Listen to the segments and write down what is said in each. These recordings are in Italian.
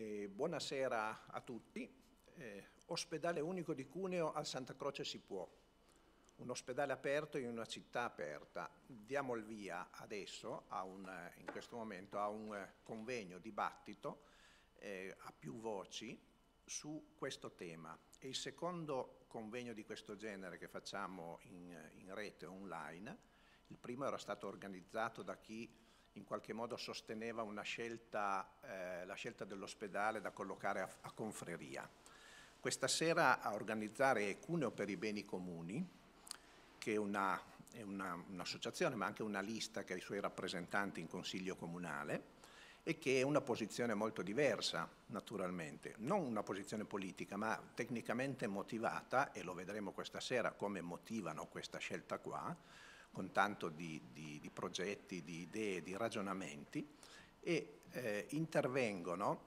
Eh, buonasera a tutti. Eh, ospedale unico di Cuneo al Santa Croce si può. Un ospedale aperto in una città aperta. Diamo il via adesso, un, in questo momento, a un convegno, dibattito eh, a più voci su questo tema. È il secondo convegno di questo genere che facciamo in, in rete online. Il primo era stato organizzato da chi in qualche modo sosteneva scelta, eh, la scelta dell'ospedale da collocare a, a Confreria. Questa sera a organizzare Cuneo per i beni comuni, che è una è un'associazione ma anche una lista che ha i suoi rappresentanti in consiglio comunale e che è una posizione molto diversa naturalmente, non una posizione politica ma tecnicamente motivata e lo vedremo questa sera come motivano questa scelta qua, con tanto di, di, di progetti, di idee, di ragionamenti e eh, intervengono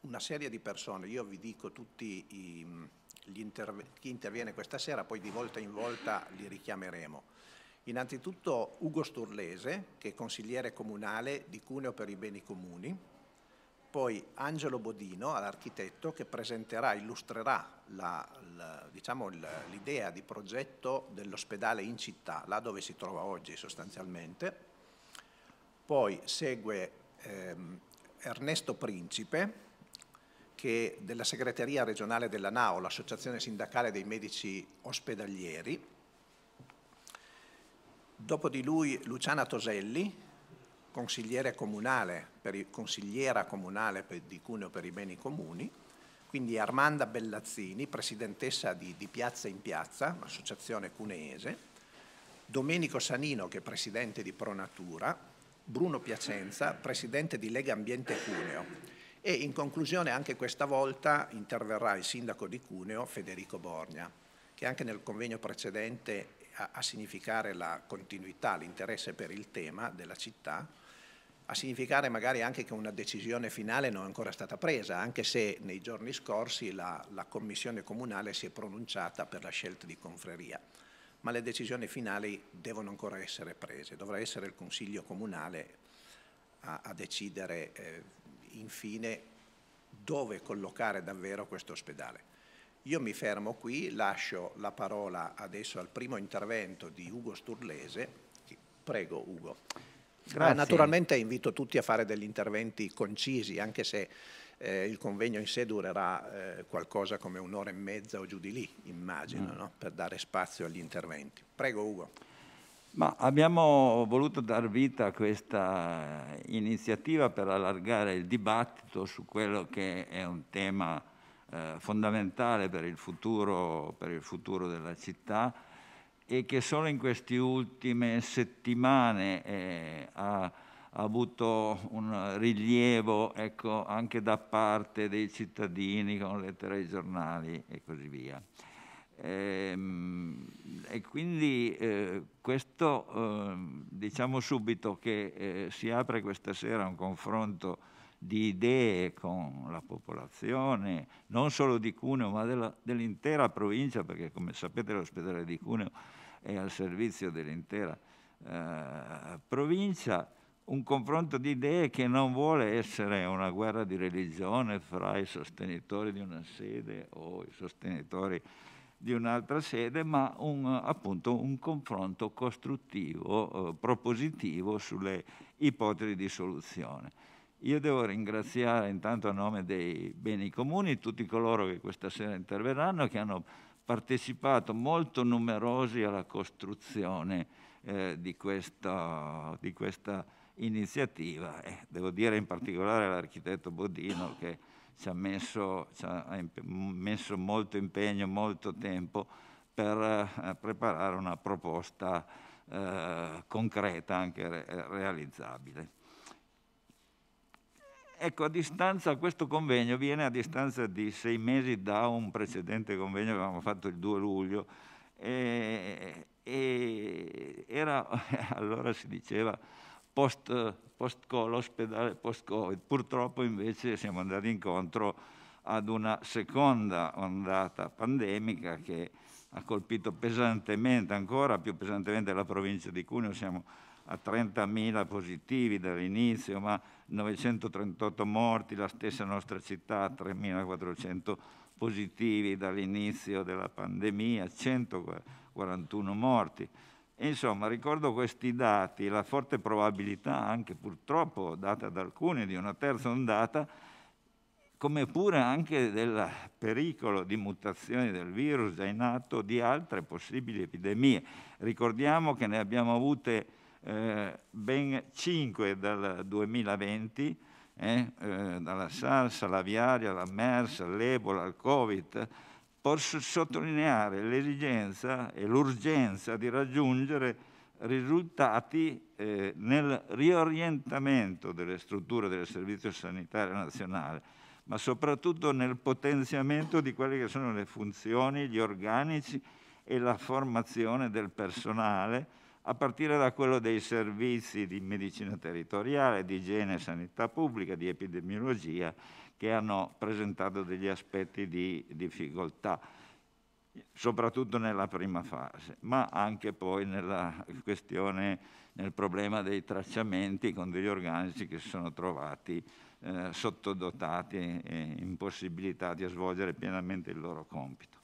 una serie di persone, io vi dico tutti i, interve chi interviene questa sera, poi di volta in volta li richiameremo. Innanzitutto Ugo Sturlese, che è consigliere comunale di Cuneo per i beni comuni, poi Angelo Bodino, l'architetto, che presenterà, illustrerà diciamo, l'idea diciamo, di progetto dell'ospedale in città, là dove si trova oggi sostanzialmente. Poi segue ehm, Ernesto Principe, che della segreteria regionale della NAO, l'associazione sindacale dei medici ospedalieri. Dopo di lui Luciana Toselli, consigliere comunale, per, consigliera comunale per, di Cuneo per i beni comuni, quindi Armanda Bellazzini, presidentessa di, di Piazza in Piazza, associazione cuneese, Domenico Sanino che è presidente di Pronatura, Bruno Piacenza, presidente di Lega Ambiente Cuneo e in conclusione anche questa volta interverrà il sindaco di Cuneo Federico Borgna che anche nel convegno precedente a, a significare la continuità, l'interesse per il tema della città, a significare magari anche che una decisione finale non è ancora stata presa, anche se nei giorni scorsi la, la Commissione Comunale si è pronunciata per la scelta di confreria. Ma le decisioni finali devono ancora essere prese, dovrà essere il Consiglio Comunale a, a decidere eh, infine dove collocare davvero questo ospedale. Io mi fermo qui, lascio la parola adesso al primo intervento di Ugo Sturlese. Prego Ugo. Grazie. naturalmente invito tutti a fare degli interventi concisi, anche se eh, il convegno in sé durerà eh, qualcosa come un'ora e mezza o giù di lì, immagino, mm. no? per dare spazio agli interventi. Prego Ugo. Ma abbiamo voluto dar vita a questa iniziativa per allargare il dibattito su quello che è un tema eh, fondamentale per il, futuro, per il futuro della città e che solo in queste ultime settimane eh, ha, ha, avuto un rilievo ecco, anche da parte dei cittadini con lettere ai giornali e così via. E, ehm, e quindi eh, questo, eh, diciamo subito che eh, si apre questa sera un confronto di idee con la popolazione, non solo di Cuneo, ma della, dell'intera provincia, perché come sapete l'ospedale di Cuneo è al servizio dell'intera eh, provincia, un confronto di idee che non vuole essere una guerra di religione fra i sostenitori di una sede o i sostenitori di un'altra sede, ma un, appunto un confronto costruttivo, eh, propositivo sulle ipotesi di soluzione. Io devo ringraziare intanto a nome dei beni comuni tutti coloro che questa sera interverranno, che hanno partecipato molto numerosi alla costruzione eh, di, questa, di, questa, iniziativa. Eh, devo dire in particolare all'architetto Bodino che ci ha messo, ci ha messo molto impegno, molto tempo per eh, preparare una proposta eh, concreta, anche re realizzabile. Ecco, a distanza, questo convegno viene a distanza di sei mesi da un precedente convegno che avevamo fatto il 2 luglio e, e era, allora si diceva post, post l'ospedale post-Covid. Purtroppo invece siamo andati incontro ad una seconda ondata pandemica che ha colpito pesantemente, ancora più pesantemente la provincia di Cuneo. Siamo a 30.000 positivi dall'inizio, ma 938 morti, la stessa nostra città, a 3.400 positivi dall'inizio della pandemia, 141 morti. insomma, ricordo questi dati, la forte probabilità, anche purtroppo data da alcuni, di una terza ondata, come pure anche del pericolo di mutazioni del virus già in atto, di altre possibili epidemie. Ricordiamo che ne abbiamo avute eh, ben 5 dal 2020, eh, eh, dalla SARS alla Viaria, alla MERS, all'Ebola, al Covid, posso sottolineare l'esigenza e l'urgenza di raggiungere risultati eh, nel riorientamento delle strutture del Servizio Sanitario Nazionale, ma soprattutto nel potenziamento di quelle che sono le funzioni, gli organici e la formazione del personale a partire da quello dei servizi di medicina territoriale, di igiene e sanità pubblica, di epidemiologia, che hanno presentato degli aspetti di difficoltà, soprattutto nella prima fase, ma anche poi nella questione, nel problema dei tracciamenti con degli organici che si sono trovati eh, sottodotati e impossibilitati a svolgere pienamente il loro compito.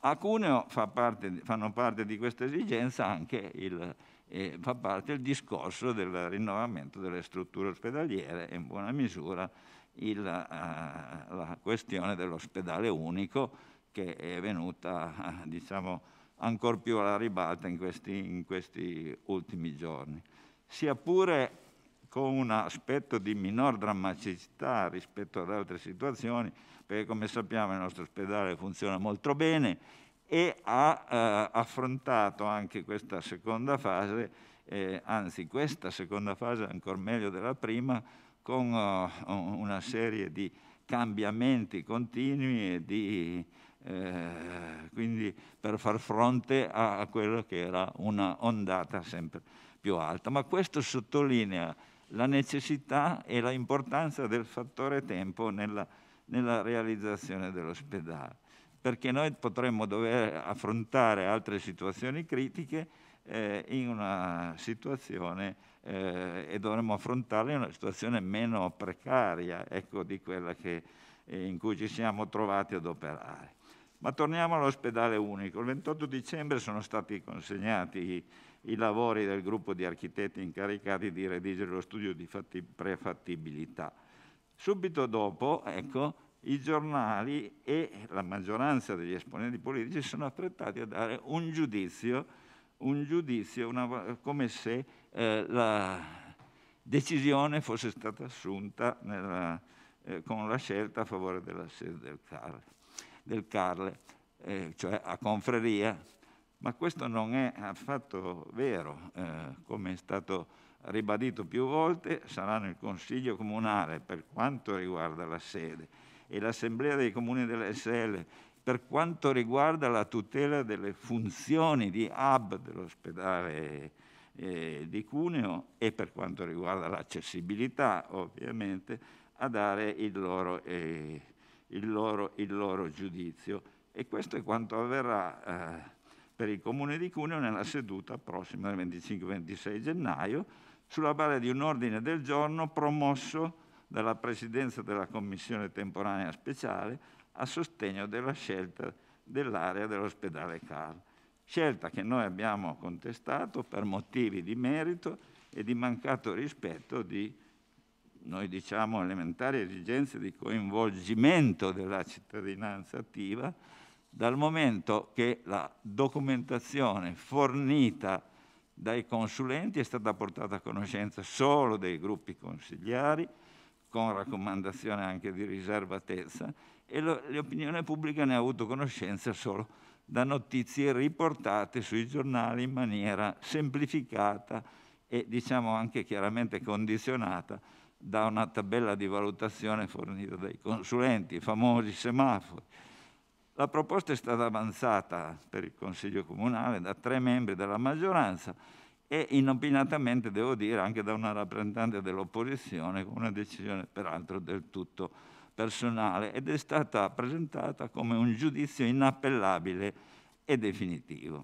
A Cuneo fa parte, fanno parte di questa esigenza anche il, eh, fa parte il discorso del rinnovamento delle strutture ospedaliere e in buona misura il, eh, la questione dell'ospedale unico che è venuta eh, diciamo, ancora più alla ribalta in questi, in questi ultimi giorni. Sia pure con un aspetto di minor drammaticità rispetto ad altre situazioni, perché come sappiamo il nostro ospedale funziona molto bene e ha eh, affrontato anche questa seconda fase, eh, anzi questa seconda fase ancora meglio della prima, con uh, una serie di cambiamenti continui e di, eh, quindi per far fronte a, a quello che era una ondata sempre più alta. Ma questo sottolinea la necessità e l'importanza del fattore tempo nella nella realizzazione dell'ospedale, perché noi potremmo dover affrontare altre situazioni critiche eh, in una situazione eh, e dovremmo affrontarle in una situazione meno precaria ecco, di quella che, eh, in cui ci siamo trovati ad operare. Ma torniamo all'ospedale unico. Il 28 dicembre sono stati consegnati i, i lavori del gruppo di architetti incaricati di redigere lo studio di prefattibilità Subito dopo, ecco, i giornali e la maggioranza degli esponenti politici sono affrettati a dare un giudizio, un giudizio una, come se eh, la decisione fosse stata assunta nella, eh, con la scelta a favore della sede del Carle, del Carle eh, cioè a Confreria. Ma questo non è affatto vero, eh, come è stato ribadito più volte, saranno il Consiglio Comunale per quanto riguarda la sede e l'Assemblea dei Comuni dell'SL per quanto riguarda la tutela delle funzioni di hub dell'ospedale eh, di Cuneo e per quanto riguarda l'accessibilità ovviamente a dare il loro, eh, il loro, il loro giudizio. E questo è quanto avverrà eh, per il Comune di Cuneo nella seduta prossima del 25-26 gennaio sulla base di un ordine del giorno promosso dalla Presidenza della Commissione temporanea speciale a sostegno della scelta dell'area dell'ospedale Carl, scelta che noi abbiamo contestato per motivi di merito e di mancato rispetto di, noi diciamo, elementari esigenze di coinvolgimento della cittadinanza attiva, dal momento che la documentazione fornita dai consulenti è stata portata a conoscenza solo dei gruppi consigliari, con raccomandazione anche di riservatezza, e l'opinione pubblica ne ha avuto conoscenza solo da notizie riportate sui giornali in maniera semplificata e diciamo anche chiaramente condizionata da una tabella di valutazione fornita dai consulenti, i famosi semafori. La proposta è stata avanzata per il Consiglio Comunale da tre membri della maggioranza e inopinatamente, devo dire, anche da una rappresentante dell'opposizione con una decisione peraltro del tutto personale ed è stata presentata come un giudizio inappellabile e definitivo.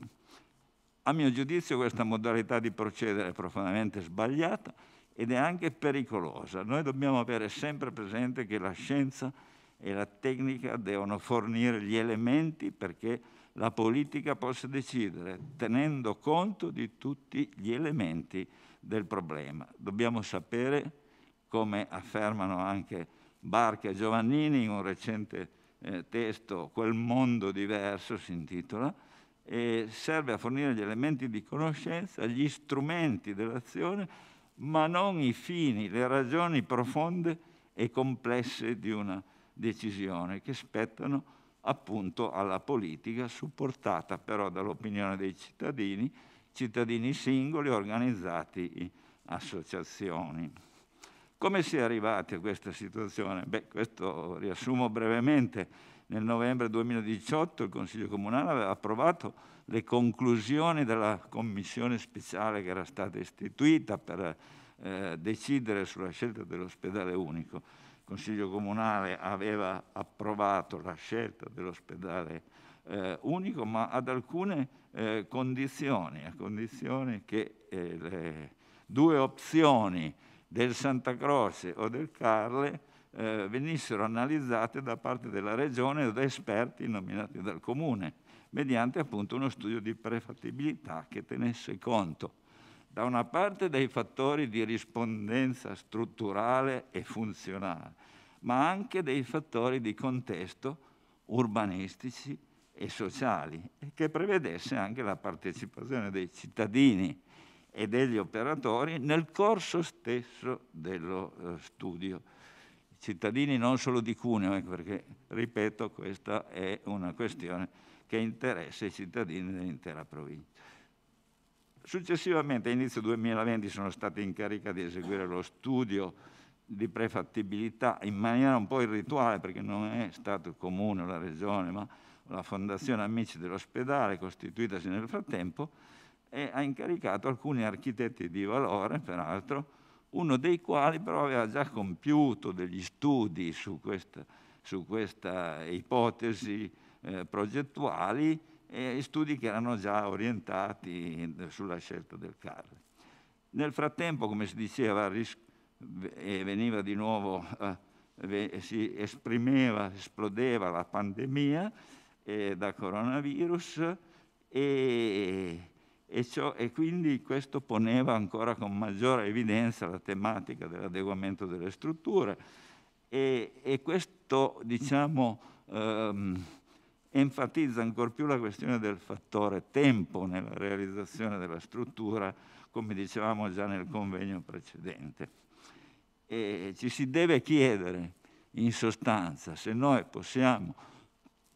A mio giudizio questa modalità di procedere è profondamente sbagliata ed è anche pericolosa. Noi dobbiamo avere sempre presente che la scienza è e la tecnica devono fornire gli elementi perché la politica possa decidere tenendo conto di tutti gli elementi del problema. Dobbiamo sapere, come affermano anche Barca e Giovannini in un recente eh, testo, Quel mondo diverso si intitola, e serve a fornire gli elementi di conoscenza, gli strumenti dell'azione, ma non i fini, le ragioni profonde e complesse di una decisione che spettano appunto alla politica, supportata però dall'opinione dei cittadini, cittadini singoli organizzati in associazioni. Come si è arrivati a questa situazione? Beh, questo riassumo brevemente. Nel novembre 2018 il Consiglio Comunale aveva approvato le conclusioni della commissione speciale che era stata istituita per eh, decidere sulla scelta dell'ospedale unico il Consiglio Comunale aveva approvato la scelta dell'ospedale eh, unico, ma ad alcune eh, condizioni, a condizione che eh, le due opzioni del Santa Croce o del Carle eh, venissero analizzate da parte della Regione o da esperti nominati dal Comune, mediante appunto uno studio di prefattibilità che tenesse conto da una parte dei fattori di rispondenza strutturale e funzionale, ma anche dei fattori di contesto urbanistici e sociali, che prevedesse anche la partecipazione dei cittadini e degli operatori nel corso stesso dello eh, studio. cittadini non solo di Cuneo, eh, perché, ripeto, questa è una questione che interessa i cittadini dell'intera provincia. Successivamente, a inizio 2020, sono stato in carica di eseguire lo studio di prefattibilità in maniera un po' irrituale, perché non è stato il comune o la regione, ma la Fondazione Amici dell'Ospedale, costituitasi nel frattempo, e ha incaricato alcuni architetti di valore, peraltro, uno dei quali però aveva già compiuto degli studi su questa, su questa ipotesi eh, progettuali e studi che erano già orientati sulla scelta del carro. Nel frattempo, come si diceva, veniva di nuovo, eh, si esprimeva, esplodeva la pandemia eh, da coronavirus e, e, ciò, e quindi questo poneva ancora con maggiore evidenza la tematica dell'adeguamento delle strutture e, e questo, diciamo, ehm, enfatizza ancora più la questione del fattore tempo nella realizzazione della struttura, come dicevamo già nel convegno precedente. E ci si deve chiedere, in sostanza, se noi possiamo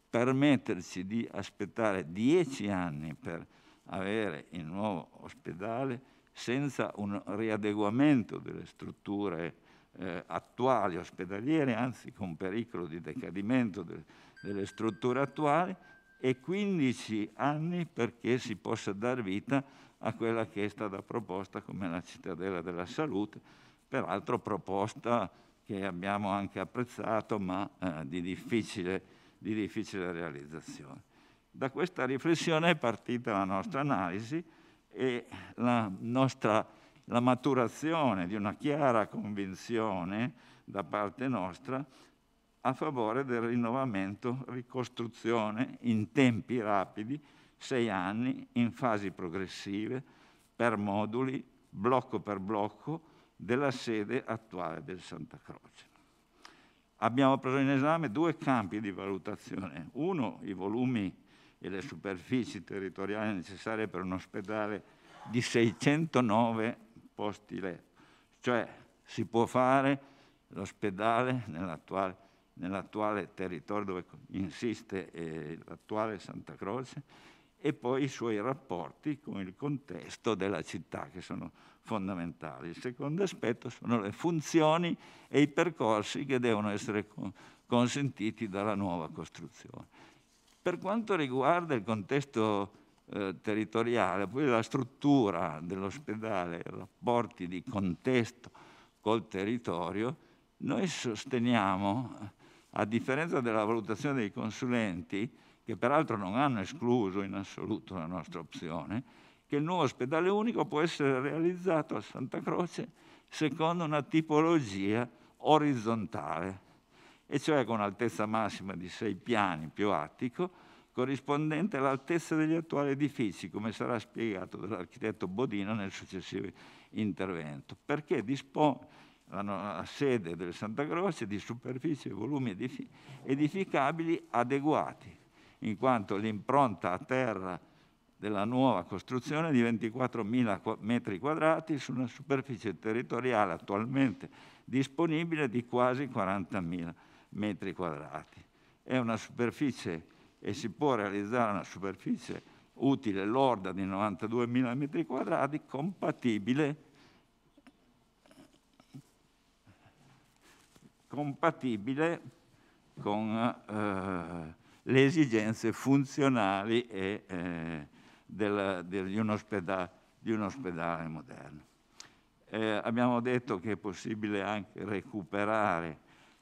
permetterci di aspettare dieci anni per avere il nuovo ospedale senza un riadeguamento delle strutture eh, attuali ospedaliere, anzi con pericolo di decadimento delle delle strutture attuali e 15 anni perché si possa dar vita a quella che è stata proposta come la cittadella della salute, peraltro proposta che abbiamo anche apprezzato ma eh, di, difficile, di difficile realizzazione. Da questa riflessione è partita la nostra analisi e la nostra la maturazione di una chiara convinzione da parte nostra a favore del rinnovamento, ricostruzione in tempi rapidi, sei anni, in fasi progressive, per moduli, blocco per blocco, della sede attuale del Santa Croce. Abbiamo preso in esame due campi di valutazione. Uno, i volumi e le superfici territoriali necessarie per un ospedale di 609 posti letto. Cioè si può fare l'ospedale nell'attuale nell'attuale territorio dove insiste eh, l'attuale Santa Croce, e poi i suoi rapporti con il contesto della città, che sono fondamentali. Il secondo aspetto sono le funzioni e i percorsi che devono essere consentiti dalla nuova costruzione. Per quanto riguarda il contesto eh, territoriale, poi la struttura dell'ospedale, i rapporti di contesto col territorio, noi sosteniamo a differenza della valutazione dei consulenti, che peraltro non hanno escluso in assoluto la nostra opzione, che il nuovo ospedale unico può essere realizzato a Santa Croce secondo una tipologia orizzontale, e cioè con altezza massima di sei piani più attico, corrispondente all'altezza degli attuali edifici, come sarà spiegato dall'architetto Bodino nel successivo intervento, perché dispone la sede del Santa Croce di superficie e volumi edificabili adeguati, in quanto l'impronta a terra della nuova costruzione di 24.000 metri quadrati su una superficie territoriale attualmente disponibile di quasi 40.000 metri quadrati. È una superficie e si può realizzare una superficie utile lorda di 92.000 metri quadrati compatibile compatibile con eh, le esigenze funzionali e, eh, del, del, di, un ospedale, di, un ospedale, moderno. Eh, abbiamo detto che è possibile anche recuperare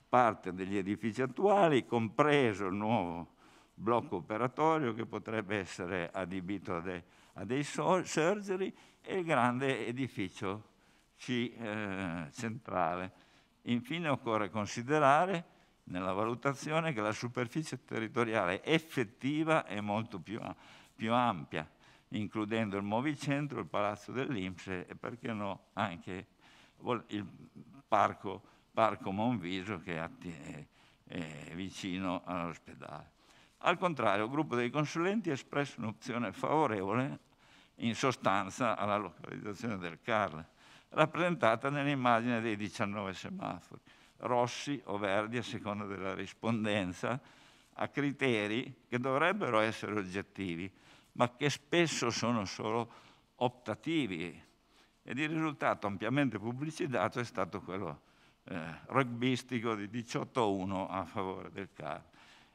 parte degli edifici attuali, compreso il nuovo blocco operatorio che potrebbe essere adibito a, de, a dei so surgery e il grande edificio C eh, centrale Infine occorre considerare nella valutazione che la superficie territoriale effettiva è molto più, più ampia, includendo il Movicentro, il Palazzo dell'Inpse e perché no anche il Parco, parco Monviso che è, è vicino all'ospedale. Al contrario, il gruppo dei consulenti ha espresso un'opzione favorevole in sostanza alla localizzazione del Carle rappresentata nell'immagine dei 19 semafori, rossi o verdi a seconda della rispondenza, a criteri che dovrebbero essere oggettivi, ma che spesso sono solo optativi. Ed il risultato ampiamente pubblicizzato è stato quello eh, rugbistico di 18-1 a favore del CAR.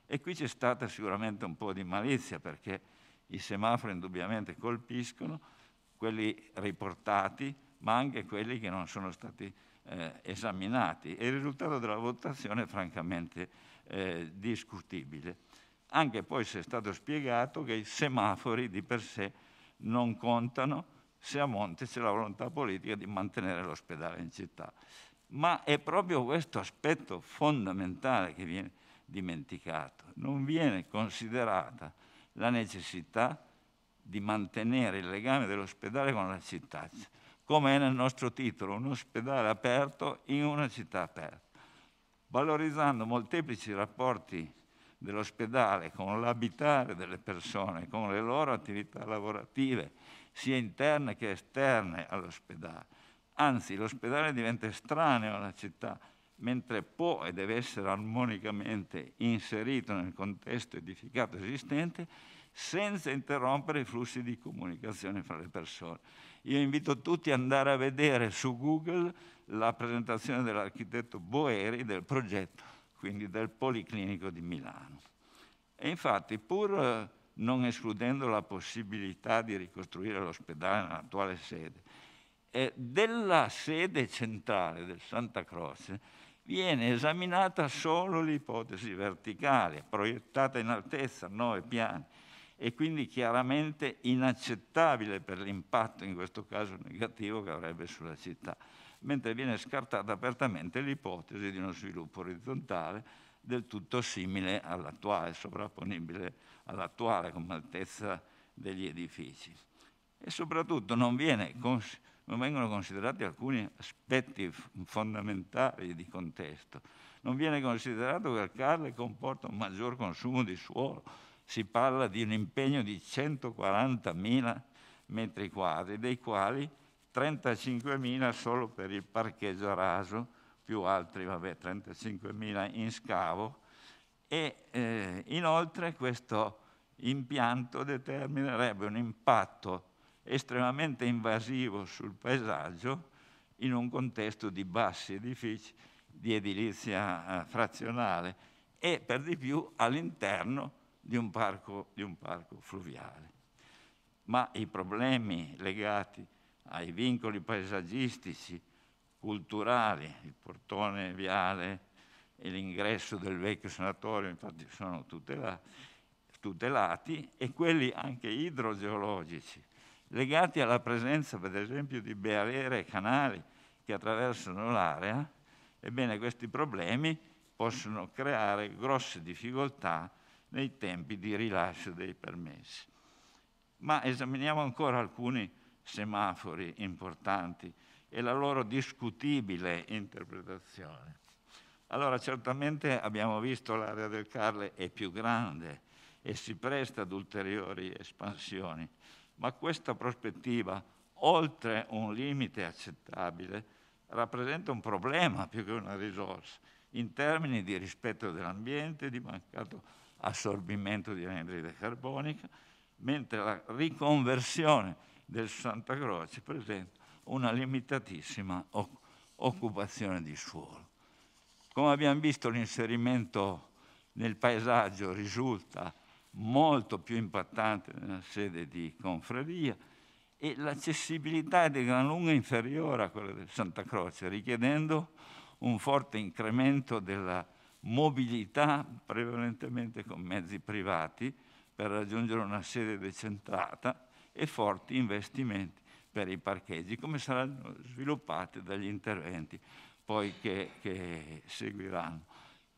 E qui c'è stata sicuramente un po' di malizia perché i semafori indubbiamente colpiscono, quelli riportati ma anche quelli che non sono stati eh, esaminati. E il risultato della votazione è francamente eh, discutibile. Anche poi si è stato spiegato che i semafori di per sé non contano se a monte c'è la volontà politica di mantenere l'ospedale in città. Ma è proprio questo aspetto fondamentale che viene dimenticato. Non viene considerata la necessità di mantenere il legame dell'ospedale con la città come è nel nostro titolo, un ospedale aperto in una città aperta, valorizzando molteplici rapporti dell'ospedale con l'abitare delle persone, con le loro attività lavorative, sia interne che esterne all'ospedale. Anzi, l'ospedale diventa estraneo alla città, mentre può e deve essere armonicamente inserito nel contesto edificato esistente senza interrompere i flussi di comunicazione fra le persone. Io invito tutti ad andare a vedere su Google la presentazione dell'architetto Boeri del progetto, quindi del Policlinico di Milano. E infatti, pur eh, non escludendo la possibilità di ricostruire l'ospedale nell'attuale sede, della sede centrale del Santa Croce viene esaminata solo l'ipotesi verticale, proiettata in altezza, nove piani, e quindi chiaramente inaccettabile per l'impatto, in questo caso negativo, che avrebbe sulla città, mentre viene scartata apertamente l'ipotesi di uno sviluppo orizzontale del tutto simile all'attuale, sovrapponibile all'attuale come altezza degli edifici. E soprattutto non, viene, non vengono considerati alcuni aspetti fondamentali di contesto. Non viene considerato che il Carle comporta un maggior consumo di suolo, si parla di un impegno di 140.000 metri quadri, dei quali 35.000 solo per il parcheggio raso, più altri, vabbè, 35.000 in scavo. E eh, inoltre questo impianto determinerebbe un impatto estremamente invasivo sul paesaggio in un contesto di bassi edifici, di edilizia eh, frazionale e per di più all'interno di un parco, di un parco fluviale. Ma i problemi legati ai vincoli paesaggistici, culturali, il portone viale e l'ingresso del vecchio sanatorio, infatti sono tutelati, e quelli anche idrogeologici, legati alla presenza, per esempio, di barriere e canali che attraversano l'area, ebbene questi problemi possono creare grosse difficoltà nei tempi di rilascio dei permessi. Ma esaminiamo ancora alcuni semafori importanti e la loro discutibile interpretazione. Allora certamente abbiamo visto l'area del Carle è più grande e si presta ad ulteriori espansioni, ma questa prospettiva, oltre un limite accettabile, rappresenta un problema più che una risorsa in termini di rispetto dell'ambiente, di mancato assorbimento di anidride carbonica, mentre la riconversione del Santa Croce presenta una limitatissima occupazione di suolo. Come abbiamo visto l'inserimento nel paesaggio risulta molto più impattante nella sede di confraria e l'accessibilità è di gran lunga inferiore a quella del Santa Croce, richiedendo un forte incremento della mobilità prevalentemente con mezzi privati per raggiungere una sede decentrata e forti investimenti per i parcheggi, come saranno sviluppati dagli interventi poi che, che seguiranno.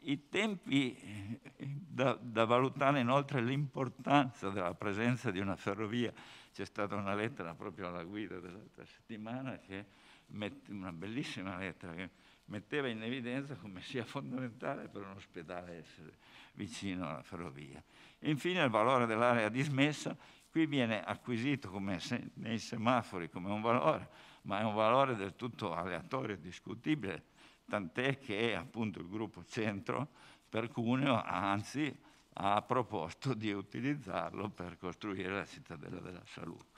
I tempi eh, da, da valutare inoltre l'importanza della presenza di una ferrovia. C'è stata una lettera proprio alla guida dell'altra settimana, che mette, una bellissima lettera che metteva in evidenza come sia fondamentale per un ospedale essere vicino alla ferrovia. Infine il valore dell'area dismessa, qui viene acquisito come se, nei semafori come un valore, ma è un valore del tutto aleatorio e discutibile, tant'è che appunto il gruppo centro per Cuneo anzi ha proposto di utilizzarlo per costruire la cittadella della salute.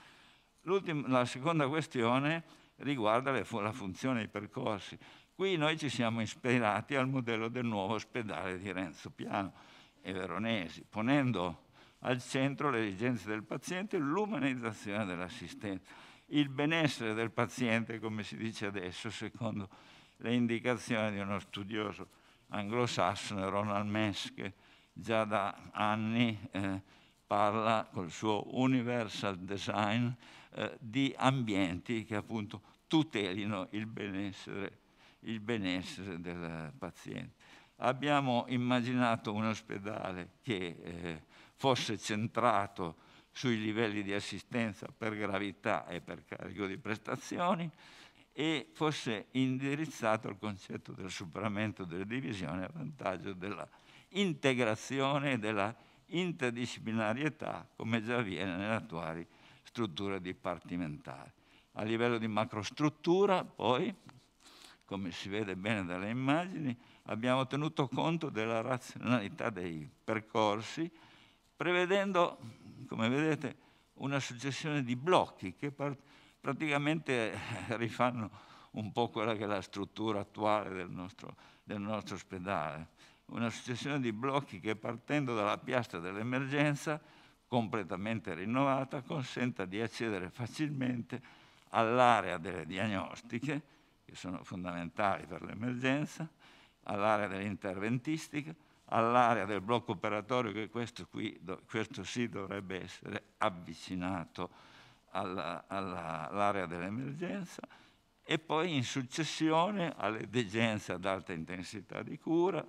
la seconda questione riguarda fu la funzione dei percorsi. Qui noi ci siamo ispirati al modello del nuovo ospedale di Renzo Piano e Veronesi, ponendo al centro le esigenze del paziente, e l'umanizzazione dell'assistenza, il benessere del paziente, come si dice adesso, secondo le indicazioni di uno studioso anglosassone, Ronald Mess, che già da anni eh, parla col suo universal design eh, di ambienti che appunto tutelino il benessere il benessere del paziente. Abbiamo immaginato un ospedale che eh, fosse centrato sui livelli di assistenza per gravità e per carico di prestazioni e fosse indirizzato al concetto del superamento delle divisioni a vantaggio della integrazione e della interdisciplinarietà, come già avviene nelle attuali strutture dipartimentali. A livello di macrostruttura, poi, come si vede bene dalle immagini, abbiamo tenuto conto della razionalità dei percorsi, prevedendo, come vedete, una successione di blocchi che praticamente eh, rifanno un po' quella che è la struttura attuale del nostro, del nostro ospedale. Una successione di blocchi che partendo dalla piastra dell'emergenza, completamente rinnovata, consenta di accedere facilmente all'area delle diagnostiche, che sono fondamentali per l'emergenza, all'area dell'interventistica, all'area del blocco operatorio che questo, qui, questo sì dovrebbe essere avvicinato all'area dell'emergenza e poi in successione alle degenze ad alta intensità di cura,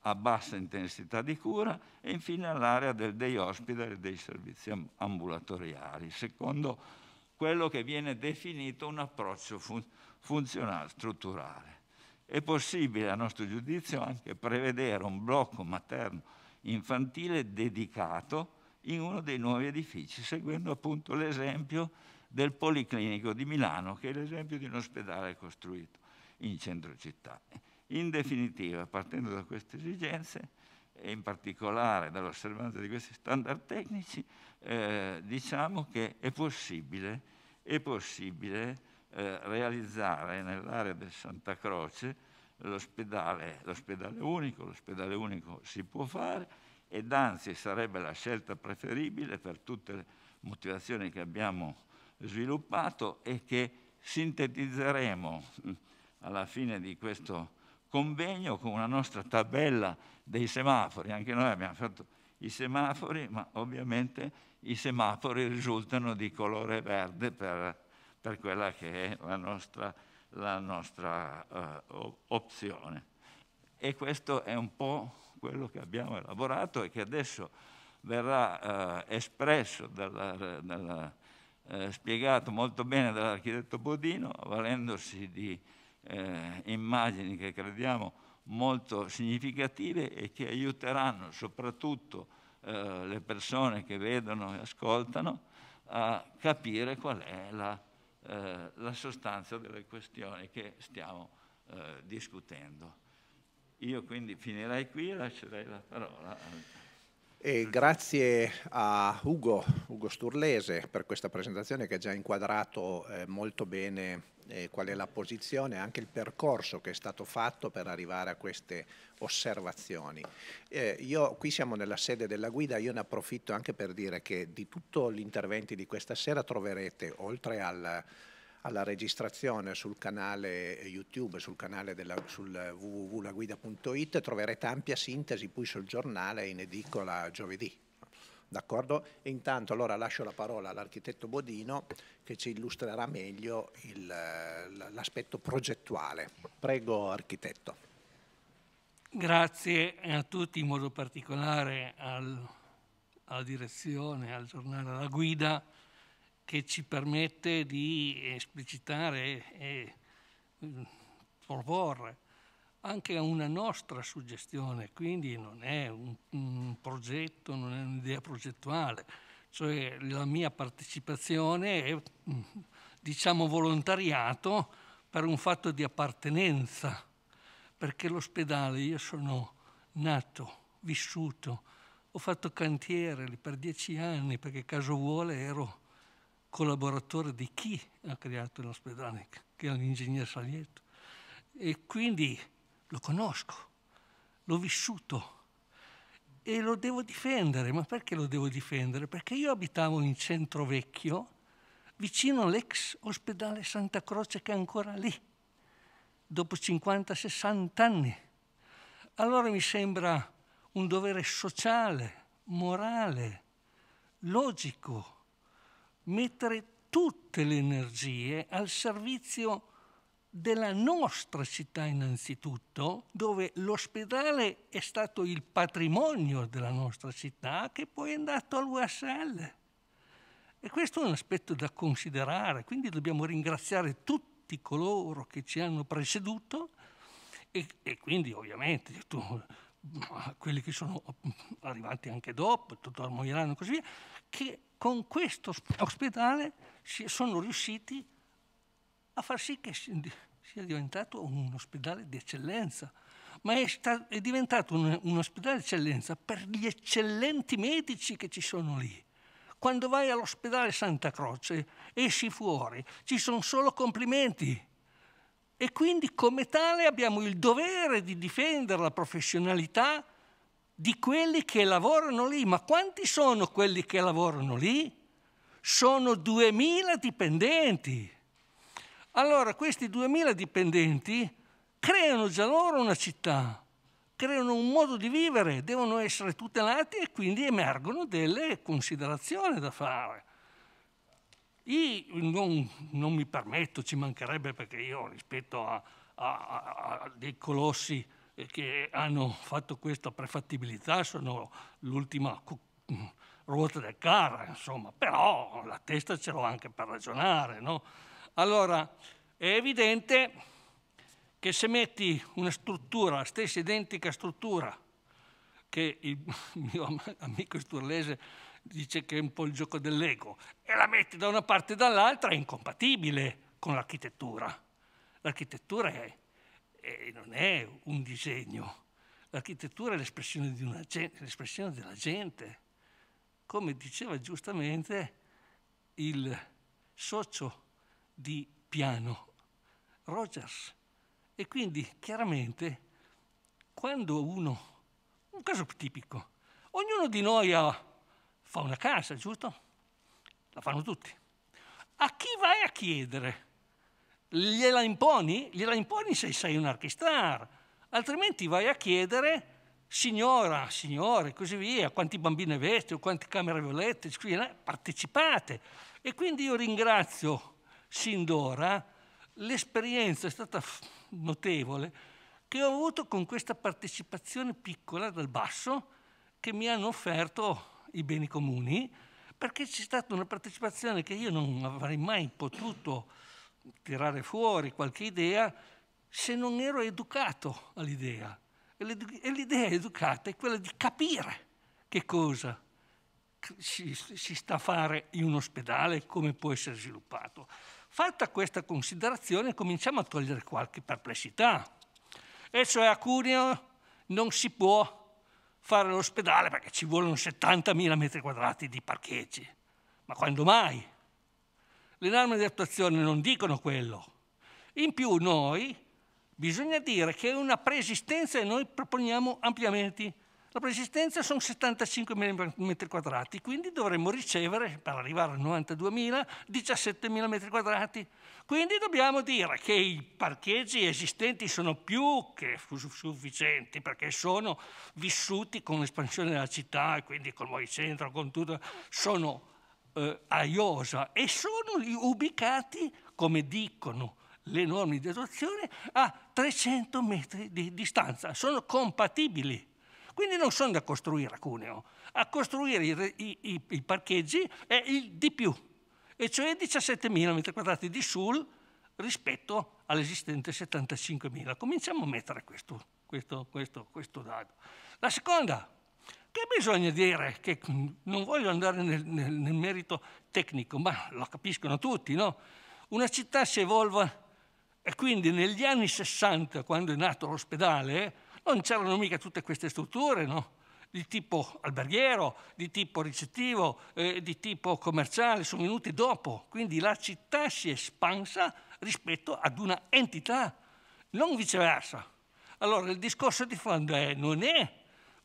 a bassa intensità di cura e infine all'area dei hospital e dei servizi ambulatoriali, secondo quello che viene definito un approccio funzionale funzionale, strutturale. È possibile, a nostro giudizio, anche prevedere un blocco materno infantile dedicato in uno dei nuovi edifici, seguendo appunto l'esempio del Policlinico di Milano, che è l'esempio di un ospedale costruito in centro città. In definitiva, partendo da queste esigenze e in particolare dall'osservanza di questi standard tecnici, eh, diciamo che è possibile, è possibile eh, realizzare nell'area del Santa Croce l'ospedale, l'ospedale unico, l'ospedale unico si può fare ed anzi sarebbe la scelta preferibile per tutte le motivazioni che abbiamo sviluppato e che sintetizzeremo mm, alla fine di questo convegno con una nostra tabella dei semafori. Anche noi abbiamo fatto i semafori, ma ovviamente i semafori risultano di colore verde per per quella che è la nostra, la nostra uh, opzione. E questo è un po' quello che abbiamo elaborato e che adesso verrà uh, espresso, dalla, dalla, uh, spiegato molto bene dall'architetto Bodino, valendosi di immagini che crediamo molto significative e che aiuteranno soprattutto le persone che vedono e ascoltano a capire qual è la eh, la sostanza delle questioni che stiamo eh, discutendo. Io quindi finirei qui e lascerei la parola. E grazie a Ugo, Ugo, Sturlese per questa presentazione che ha già inquadrato eh, molto bene eh, qual è la posizione, anche il percorso che è stato fatto per arrivare a queste osservazioni. Eh, io, qui siamo nella sede della guida, io ne approfitto anche per dire che di tutti gli interventi di questa sera troverete, oltre al, alla registrazione sul canale YouTube, sul canale della, sul www.laguida.it, troverete ampia sintesi poi sul giornale in edicola giovedì. D'accordo? E intanto allora lascio la parola all'architetto Bodino che ci illustrerà meglio l'aspetto progettuale. Prego architetto. Grazie a tutti, in modo particolare al, alla direzione, al giornale, alla guida che ci permette di esplicitare e mm, proporre anche una nostra suggestione, quindi non è un, un progetto, non è un'idea progettuale, cioè la mia partecipazione è mm, diciamo volontariato per un fatto di appartenenza, perché l'ospedale io sono nato, vissuto, ho fatto cantiere per dieci anni perché caso vuole ero collaboratore di chi ha creato l'ospedale, che è l'ingegner Salietto. E quindi lo conosco, l'ho vissuto e lo devo difendere. Ma perché lo devo difendere? Perché io abitavo in centro vecchio, vicino all'ex ospedale Santa Croce che è ancora lì, dopo 50-60 anni. Allora mi sembra un dovere sociale, morale, logico, mettere tutte le energie al servizio di della nostra città innanzitutto, dove l'ospedale è stato il patrimonio della nostra città che poi è andato all'USL. E questo è un aspetto da considerare, quindi dobbiamo ringraziare tutti coloro che ci hanno preceduto e, e quindi ovviamente tu, quelli che sono arrivati anche dopo, il dottor Moirano e così via, che con questo ospedale sono riusciti a far sì che sia diventato un ospedale di eccellenza, ma è, sta, è diventato un, un ospedale di eccellenza per gli eccellenti medici che ci sono lì. Quando vai all'ospedale Santa Croce, esci fuori, ci sono solo complimenti. E quindi come tale abbiamo il dovere di difendere la professionalità di quelli che lavorano lì. Ma quanti sono quelli che lavorano lì? Sono 2.000 dipendenti. Allora questi 2000 dipendenti creano già loro una città, creano un modo di vivere, devono essere tutelati e quindi emergono delle considerazioni da fare. Non, non, mi permetto, ci mancherebbe perché io rispetto a, a, a dei colossi che hanno fatto questa prefattibilità sono l'ultima ruota del carro, insomma, però la testa ce l'ho anche per ragionare, no? Allora, è evidente che se metti una struttura, la stessa identica struttura, che il mio amico sturlese dice che è un po' il gioco dell'ego, e la metti da una parte e dall'altra, è incompatibile con l'architettura. L'architettura è, è, non è un disegno, l'architettura è l'espressione, gente, l'espressione della gente. Come diceva giustamente il socio di piano, Rogers. E quindi chiaramente quando uno, un caso tipico, ognuno di noi ha, fa una casa, giusto? La fanno tutti. A chi vai a chiedere? Gliela imponi? Gliela imponi se sei un archistar, altrimenti vai a chiedere signora, signore, così via, quanti bambini avete o quante camere volete, partecipate. E quindi io ringrazio sin d'ora, l'esperienza è stata notevole che ho avuto con questa partecipazione piccola dal basso che mi hanno offerto i beni comuni, perché c'è stata una partecipazione che io non avrei mai potuto tirare fuori qualche idea se non ero educato all'idea. E l'idea educata è quella di capire che cosa si, si sta a fare in un ospedale, come può essere sviluppato. Fatta questa considerazione cominciamo a togliere qualche perplessità, e cioè a Cuneo non si può fare l'ospedale perché ci vogliono 70.000 metri quadrati di parcheggi. Ma quando mai? Le norme di attuazione non dicono quello. In più noi bisogna dire che è una preesistenza e noi proponiamo ampliamenti la persistenza sono 75.000 m2, quindi dovremmo ricevere, per arrivare a 92.000, 17.000 m2. Quindi dobbiamo dire che i parcheggi esistenti sono più che sufficienti, perché sono vissuti con l'espansione della città, quindi con col Moicentro, con tutto, sono eh, a Iosa e sono ubicati, come dicono, le norme di adozione a 300 metri di distanza, sono compatibili. Quindi non sono da costruire a Cuneo, a costruire i, i, i parcheggi è il di più, e cioè 17.000 metri quadrati di SUL rispetto all'esistente 75.000. Cominciamo a mettere questo, questo, questo, questo dato. La seconda, che bisogna dire, che mm, non voglio andare nel, nel, nel merito tecnico, ma lo capiscono tutti, no? Una città si evolva e quindi negli anni 60, quando è nato l'ospedale, non c'erano mica tutte queste strutture, no? di tipo alberghiero, di tipo ricettivo, eh, di tipo commerciale, sono venuti dopo. Quindi la città si è espansa rispetto ad una entità, non viceversa. Allora il discorso di fondo è, non è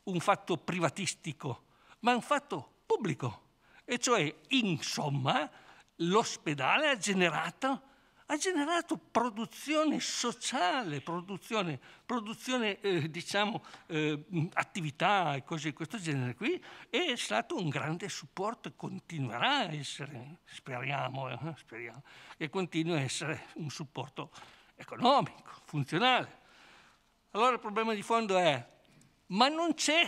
un fatto privatistico, ma un fatto pubblico. E cioè, insomma, l'ospedale ha generato ha generato produzione sociale, produzione, produzione eh, diciamo, eh, attività e cose di questo genere qui, e è stato un grande supporto e continuerà a essere, speriamo, eh, speriamo che continui a essere un supporto economico, funzionale. Allora il problema di fondo è, ma non c'è,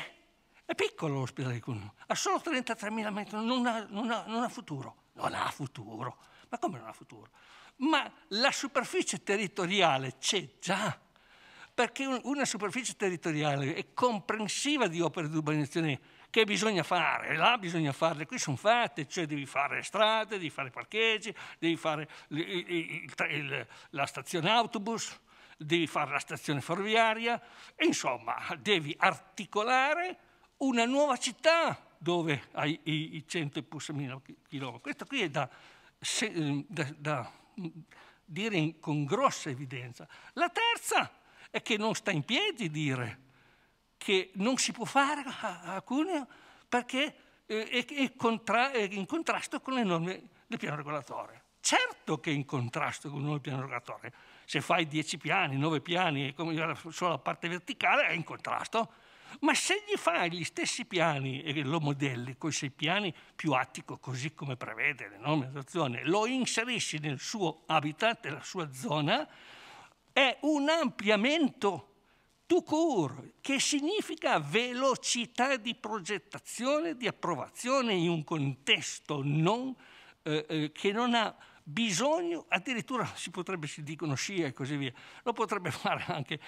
è piccolo l'ospedale di Cuneo, ha solo 33.000 metri, non ha, non, ha, non ha futuro. Non ha futuro. Ma come non ha futuro? ma la superficie territoriale c'è già, perché una superficie territoriale è comprensiva di opere di urbanizzazione che bisogna fare, là bisogna farle, qui sono fatte, cioè devi fare strade, devi fare parcheggi, devi fare la stazione autobus, devi fare la stazione ferroviaria, insomma devi articolare una nuova città dove hai i, 100 e più chilometri. Questo qui è da, ehm, da, da dire in, con grossa evidenza. La terza è che non sta in piedi dire che non si può fare a, a Cuneo perché eh, è, è, contra, è, in contrasto con le norme del piano regolatore. Certo che è in contrasto con le nuovo piano regolatore. Se fai 10 piani, 9 piani, come solo la parte verticale, è in contrasto ma se gli fai gli stessi piani e lo modelli con i sei piani più attico, così come prevede le norme dell'azione, lo inserisci nel suo habitat, nella sua zona, è un ampliamento to court, che significa velocità di progettazione, di approvazione in un contesto non, eh, eh che non ha bisogno, addirittura si potrebbe, si dicono scia e così via, lo potrebbe fare anche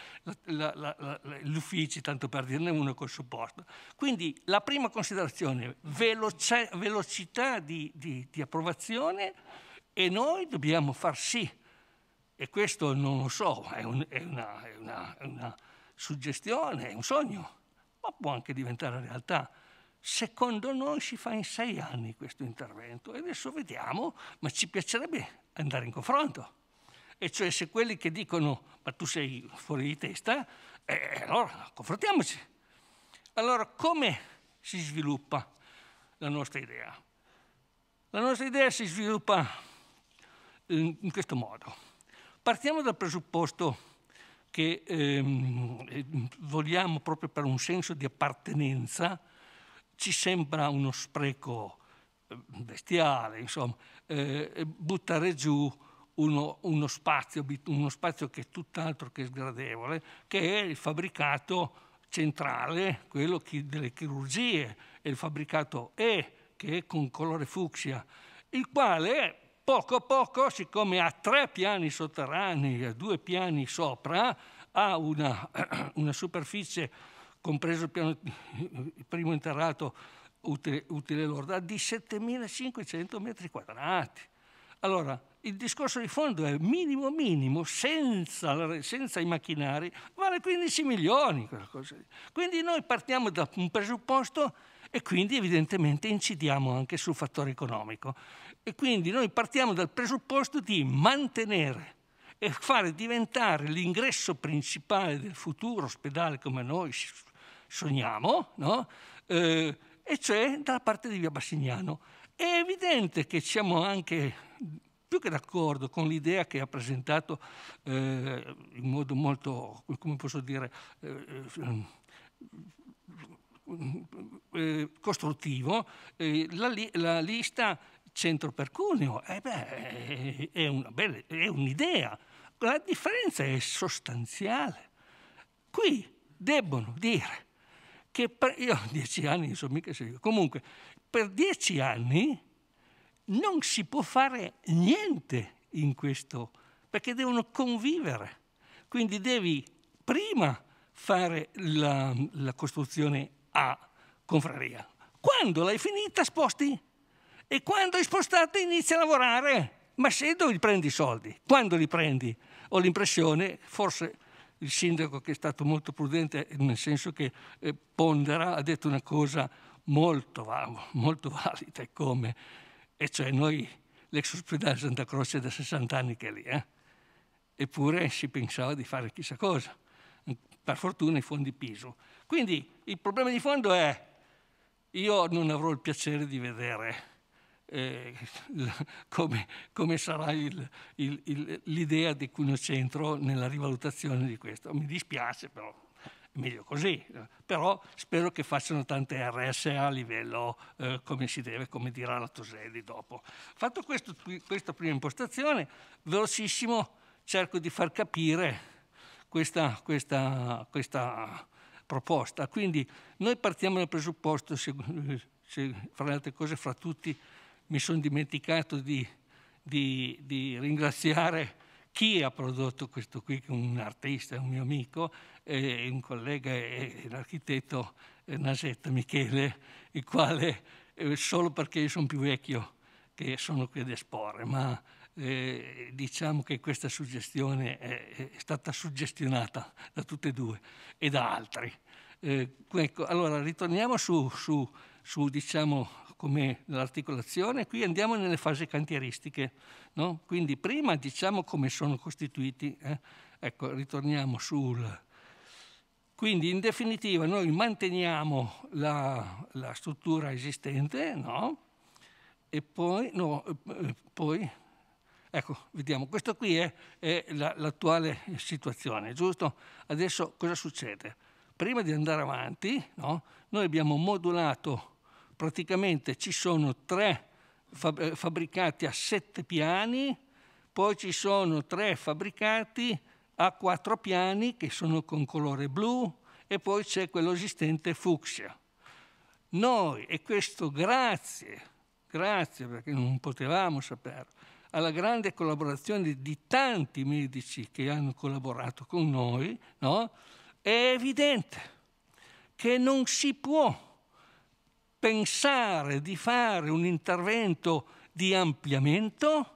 l'ufficio, tanto per dirne uno col supporto. Quindi la prima considerazione, veloce, velocità di, di, di approvazione e noi dobbiamo far sì, e questo non lo so, è, un, è, una, è, una, è una suggestione, è un sogno, ma può anche diventare realtà secondo noi si fa in sei anni questo intervento e adesso vediamo, ma ci piacerebbe andare in confronto. E cioè se quelli che dicono ma tu sei fuori di testa, eh, eh, allora confrontiamoci. Allora come si sviluppa la nostra idea? La nostra idea si sviluppa in, in questo modo. Partiamo dal presupposto che ehm, vogliamo proprio per un senso di appartenenza ci sembra uno spreco eh, bestiale, insomma, eh, buttare giù uno, uno, spazio, uno spazio che è tutt'altro che sgradevole, che è il fabbricato centrale, quello delle chirurgie, è il fabbricato E, che è con colore fucsia, il quale poco a poco, siccome ha tre piani sotterranei e due piani sopra, ha una, una superficie compreso il, piano, il primo interrato utile, utile lorda, di 7.500 metri quadrati. Allora, il discorso di fondo è minimo minimo, senza, senza i macchinari, vale 15 milioni. Quindi noi partiamo da un presupposto e quindi evidentemente incidiamo anche sul fattore economico. E quindi noi partiamo dal presupposto di mantenere e fare diventare l'ingresso principale del futuro ospedale come noi sogniamo, no? eh, e cioè dalla parte di via Bassignano. È evidente che siamo anche più che d'accordo con l'idea che ha presentato eh, in modo molto, come posso dire, eh, eh costruttivo eh, la, la, lista centro per Cuneo. Eh beh, è, una bella, è un'idea. La differenza è sostanziale. Qui debbono dire che per, io dieci anni non mica se comunque per dieci anni non si può fare niente in questo perché devono convivere quindi devi prima fare la, la costruzione a confraria quando l'hai finita sposti e quando hai spostato inizia a lavorare ma se dove prendi i soldi quando li prendi ho l'impressione forse il sindaco che è stato molto prudente nel senso che eh, pondera ha detto una cosa molto, molto valida come, e cioè noi l'ex ospedale Santa Croce è da 60 anni che è lì, eh? eppure si pensava di fare chissà cosa, per fortuna i fondi Piso. Quindi il problema di fondo è io non avrò il piacere di vedere eh, come, come, sarà il, il, il, l'idea di Cunocentro nella rivalutazione di questo. Mi dispiace però, è meglio così, però spero che facciano tante RSA a livello eh, come si deve, come dirà la Toselli dopo. Fatto questo, questa prima impostazione, velocissimo cerco di far capire questa, questa, questa proposta. Quindi noi partiamo dal presupposto, se, se, fra le altre cose, fra tutti, mi sono dimenticato di, di, di, ringraziare chi ha prodotto questo qui, che è un artista, un mio amico, e un collega, eh, l'architetto Nasetta Michele, il quale eh, solo perché io sono più vecchio che sono qui ad esporre, ma eh, diciamo che questa suggestione è, è, stata suggestionata da tutte e due e da altri. Eh, ecco, allora ritorniamo su, su, su diciamo, come l'articolazione, qui andiamo nelle fasi cantieristiche. No? Quindi prima diciamo come sono costituiti. Eh? Ecco, ritorniamo sul... Quindi in definitiva noi manteniamo la, la struttura esistente, no? E poi, no, eh, poi, ecco, vediamo, questa qui è, è la, l'attuale situazione, giusto? Adesso cosa succede? Prima di andare avanti, no? Noi abbiamo modulato praticamente ci sono tre eh, fabbricati a sette piani, poi ci sono tre fabbricati a quattro piani che sono con colore blu e poi c'è quello esistente fucsia. Noi, e questo grazie, grazie perché non potevamo saperlo, alla grande collaborazione di tanti medici che hanno collaborato con noi, no? è evidente che non si può pensare di fare un intervento di ampliamento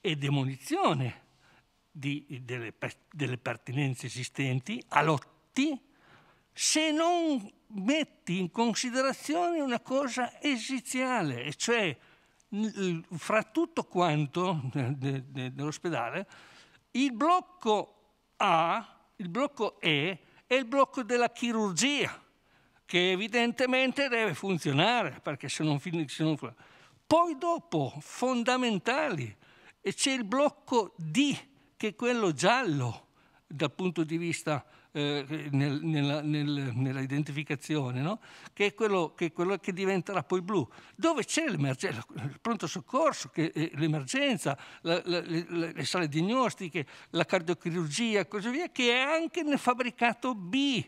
e demolizione di, delle, delle pertinenze esistenti a lotti se non metti in considerazione una cosa esiziale, e cioè fra tutto quanto de, dell'ospedale il blocco A, il blocco E è il blocco della chirurgia che evidentemente deve funzionare, perché se non finiscono... Poi dopo, fondamentali, e c'è il blocco D, che è quello giallo dal punto di vista eh, nel, nella, nel, nell'identificazione, no? che, è quello, che, è quello, che diventerà poi blu, dove c'è il pronto soccorso, che, eh, l'emergenza, la, la, le, le, sale diagnostiche, la cardiochirurgia e così via, che è anche nel fabbricato B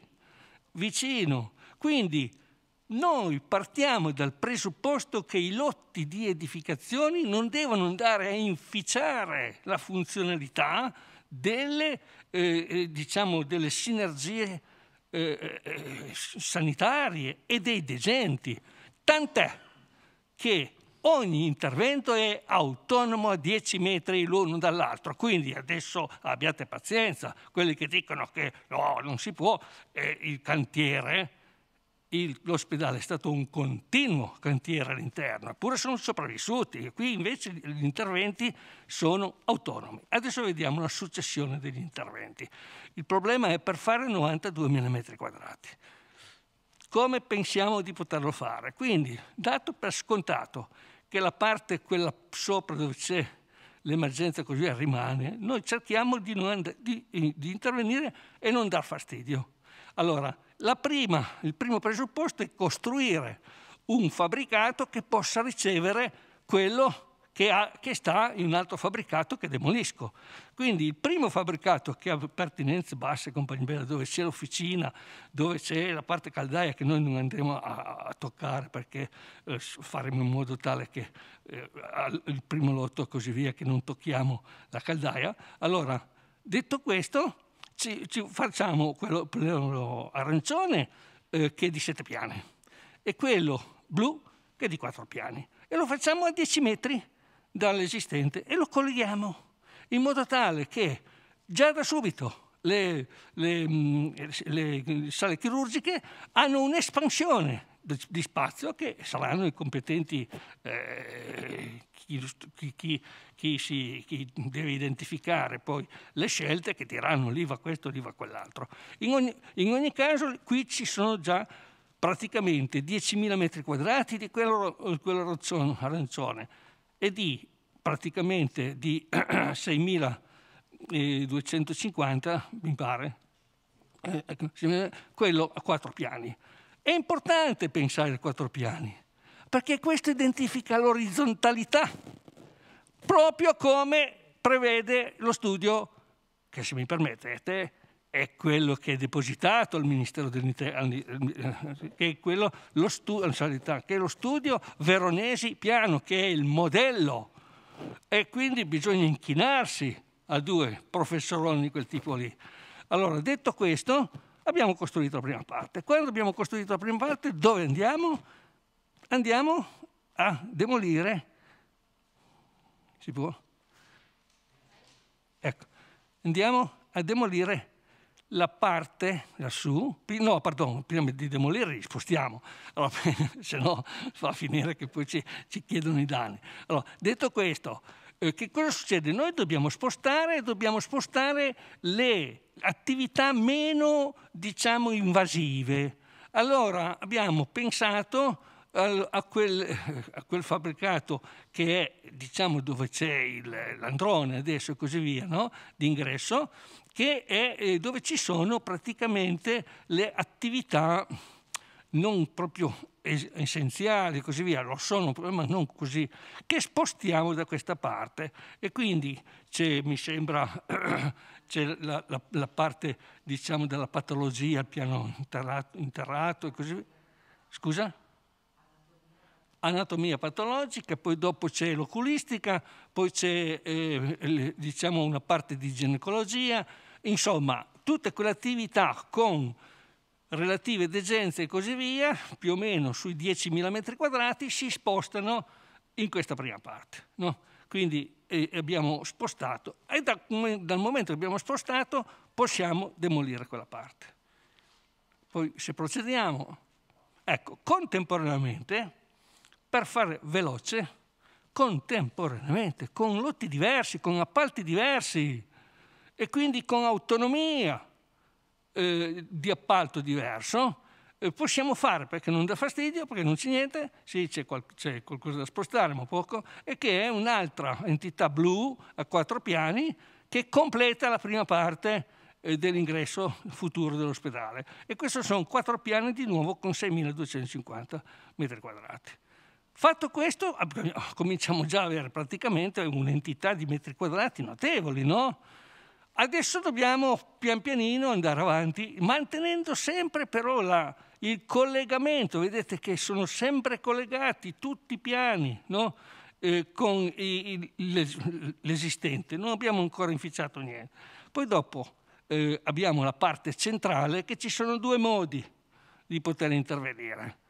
vicino. Quindi noi partiamo dal presupposto che i lotti di edificazioni non devono andare a inficiare la funzionalità delle, eh, eh diciamo, delle sinergie eh, eh, sanitarie e dei degenti, tant'è che ogni intervento è autonomo a 10 metri l'uno dall'altro. Quindi adesso abbiate pazienza, quelli che dicono che no, non si può, eh, il cantiere il, l'ospedale è stato un continuo cantiere all'interno, eppure sono sopravvissuti. Qui invece gli interventi sono autonomi. Adesso vediamo la successione degli interventi. Il problema è per fare 92.000 metri quadrati. Come pensiamo di poterlo fare? Quindi, dato per scontato che la parte, quella sopra dove c'è l'emergenza così rimane, noi cerchiamo di, and- di, di intervenire e non dar fastidio. Allora, Prima, il primo presupposto è costruire un fabbricato che possa ricevere quello che, ha, che, sta in un altro fabbricato che demolisco. Quindi il primo fabbricato che ha pertinenze basse, compagnie belle, dove c'è l'officina, dove c'è la parte caldaia che noi non andremo a, a toccare perché eh, faremo in modo tale che eh, il primo lotto e così via, che non tocchiamo la caldaia. Allora, detto questo, ci, ci facciamo quello, quello arancione eh, che è di sette piani e quello blu che è di quattro piani e lo facciamo a 10 metri dall'esistente e lo colleghiamo in modo tale che già da subito le, le, mm, le sale chirurgiche hanno un'espansione di spazio che saranno i competenti eh, chi, chi, chi, si, chi, deve identificare poi le scelte che diranno lì va questo, lì va quell'altro. In ogni, in ogni caso qui ci sono già praticamente 10.000 metri quadrati di quello, quello arancione e di praticamente di 6.250, eh, mi pare, eh, ecco, quello a quattro piani. È importante pensare a quattro piani, perché questo identifica l'orizzontalità, proprio come prevede lo studio che, se mi permettete, è quello che è depositato al Ministero dell'Interno, che è che è lo studio Veronesi-Piano, che è il modello. E quindi bisogna inchinarsi a due professoroni di quel tipo lì. Allora, detto questo, abbiamo costruito la prima parte. Quando abbiamo costruito la prima parte, dove andiamo? andiamo a demolire, si può? Ecco, andiamo a demolire la parte lassù, no, pardon, prima di demolire li spostiamo, allora, se no va finire che poi ci, ci chiedono i danni. Allora, detto questo, eh, che cosa succede? Noi dobbiamo spostare, dobbiamo spostare le attività meno, diciamo, invasive. Allora abbiamo pensato a quel, a quel fabbricato che è, diciamo, dove c'è il, l'androne adesso e così via, no? d'ingresso, che è eh, dove ci sono praticamente le attività non proprio essenziali e così via, lo sono, ma non così, che spostiamo da questa parte. E quindi c'è, mi sembra, c'è la, la, la parte, diciamo, della patologia, il piano interrato, interrato e così via. Scusa? anatomia patologica, poi dopo c'è l'oculistica, poi c'è eh, diciamo una parte di ginecologia, insomma tutte quelle attività con relative degenze e così via, più o meno sui 10.000 metri quadrati, si spostano in questa prima parte. No? Quindi eh, abbiamo spostato e da, dal momento che abbiamo spostato possiamo demolire quella parte. Poi se procediamo, ecco, contemporaneamente per fare veloce, contemporaneamente, con lotti diversi, con appalti diversi e quindi con autonomia eh, di appalto diverso, eh, possiamo fare perché non dà fastidio, perché non c'è niente, sì c'è, qual- c'è qualcosa da spostare ma poco, e che è un'altra entità blu a quattro piani che completa la prima parte eh, dell'ingresso futuro dell'ospedale. E questo sono quattro piani di nuovo con 6.250 metri quadrati. Fatto questo, ah, oh, cominciamo già a avere praticamente un'entità di metri quadrati notevoli, no? Adesso dobbiamo pian pianino andare avanti, mantenendo sempre però la, il collegamento, vedete che sono sempre collegati tutti i piani, no? eh, con i, i, l'esistente, non abbiamo ancora inficiato niente. Poi dopo eh, abbiamo la parte centrale che ci sono due modi di poter intervenire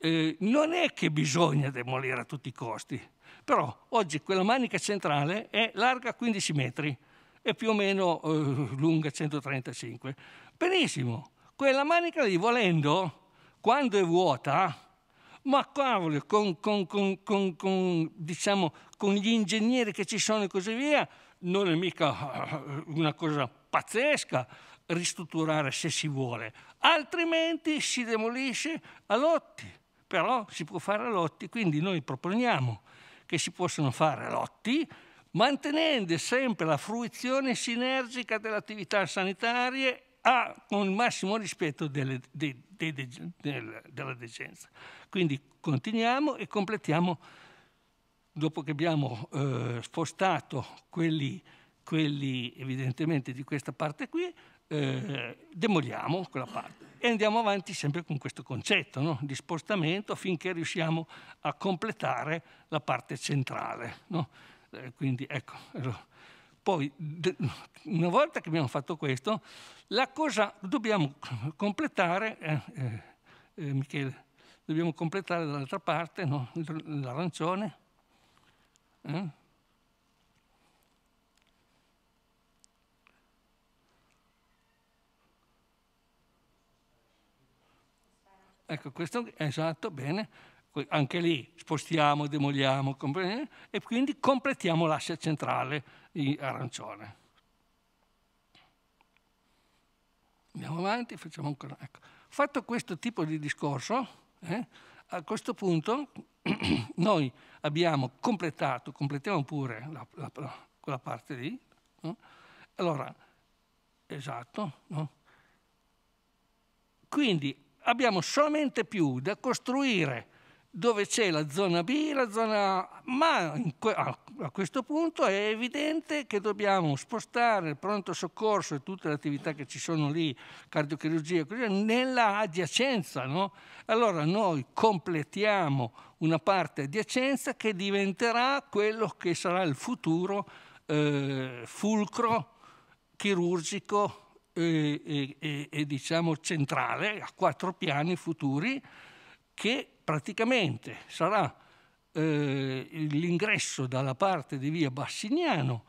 eh, non è che bisogna demolire a tutti i costi, però oggi quella manica centrale è larga 15 metri e più o meno eh, lunga 135. Benissimo, quella manica lì volendo, quando è vuota, ma cavolo, con, con, con, con, diciamo, con gli ingegneri che ci sono e così via, non è mica eh, una cosa pazzesca ristrutturare se si vuole, altrimenti si demolisce a lotti però si può fare lotti, quindi noi proponiamo che si possano fare lotti mantenendo sempre la fruizione sinergica delle attività sanitarie a, con il massimo rispetto delle, de, de, de, della decenza. Quindi continuiamo e completiamo, dopo che abbiamo eh, spostato quelli, quelli evidentemente di questa parte qui, eh, demoliamo quella parte e andiamo avanti sempre con questo concetto no? di spostamento finché riusciamo a completare la parte centrale. No? Eh, quindi ecco, poi una volta che abbiamo fatto questo, la cosa dobbiamo completare, eh, eh, eh Michele, dobbiamo completare dall'altra parte no? l'arancione. Eh? Ecco, questo è esatto, bene. Anche lì spostiamo, demoliamo e quindi completiamo l'asse centrale in arancione. Andiamo avanti, facciamo ancora. Ecco. Fatto questo tipo di discorso, eh, a questo punto noi abbiamo completato, completiamo pure la, la, quella parte lì. No? Allora, esatto. No? Quindi abbiamo solamente più da costruire dove c'è la zona B, la zona A, ma que... a questo punto è evidente che dobbiamo spostare il pronto soccorso e tutte le attività che ci sono lì, cardiochirurgia e così via, nella adiacenza. No? Allora noi completiamo una parte adiacenza che diventerà quello che sarà il futuro eh, fulcro chirurgico e, e, e diciamo centrale a quattro piani futuri che praticamente sarà eh, l'ingresso dalla parte di via Bassignano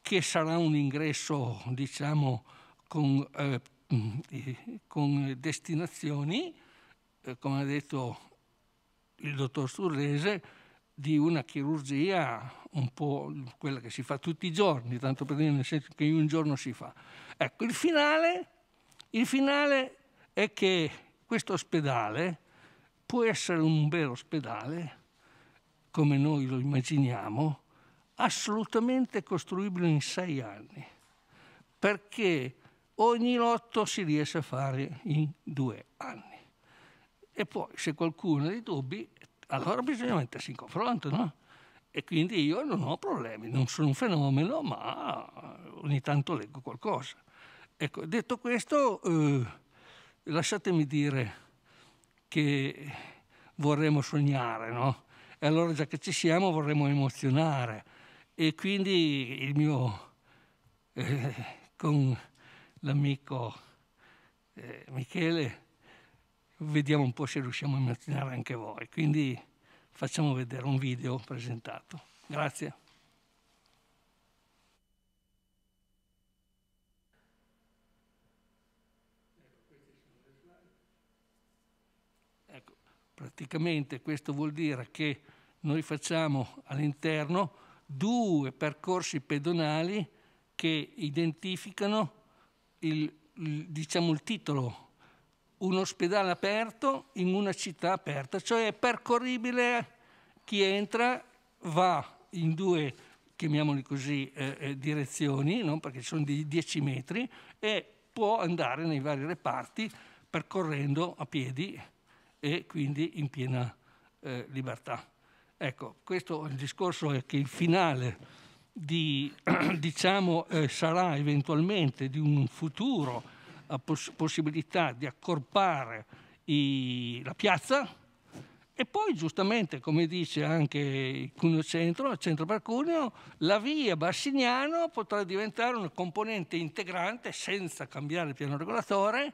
che sarà un ingresso diciamo con, eh, con destinazioni eh, come ha detto il dottor Surrese di una chirurgia un po' quella che si fa tutti i giorni, tanto per dire nel senso che un giorno si fa. Ecco, il finale, il finale è che questo ospedale può essere un vero ospedale, come noi lo immaginiamo, assolutamente costruibile in sei anni, perché ogni lotto si riesce a fare in due anni. E poi se qualcuno ha dei dubbi, allora bisogna mettersi in confronto, no? E quindi io non ho problemi, non sono un fenomeno, ma ogni tanto leggo qualcosa. Ecco, detto questo, eh, lasciatemi dire che vorremmo sognare, no? E allora già che ci siamo vorremmo emozionare. E quindi il mio, eh, con l'amico eh, Michele, vediamo un po' se riusciamo a emozionare anche voi. Quindi facciamo vedere un video presentato. Grazie. Praticamente questo vuol dire che noi facciamo all'interno due percorsi pedonali che identificano il, diciamo il titolo un ospedale aperto in una città aperta, cioè è percorribile chi entra va in due, chiamiamoli così, eh, eh direzioni, no? perché sono di 10 metri, e può andare nei vari reparti percorrendo a piedi e quindi in piena eh, libertà. Ecco, questo il discorso è che il finale di, diciamo, eh, sarà eventualmente di un futuro eh, poss possibilità di accorpare i, la piazza e poi giustamente, come dice anche Cuneo Centro, il centro per Cuneo, la via Bassignano potrà diventare una componente integrante senza cambiare il piano regolatore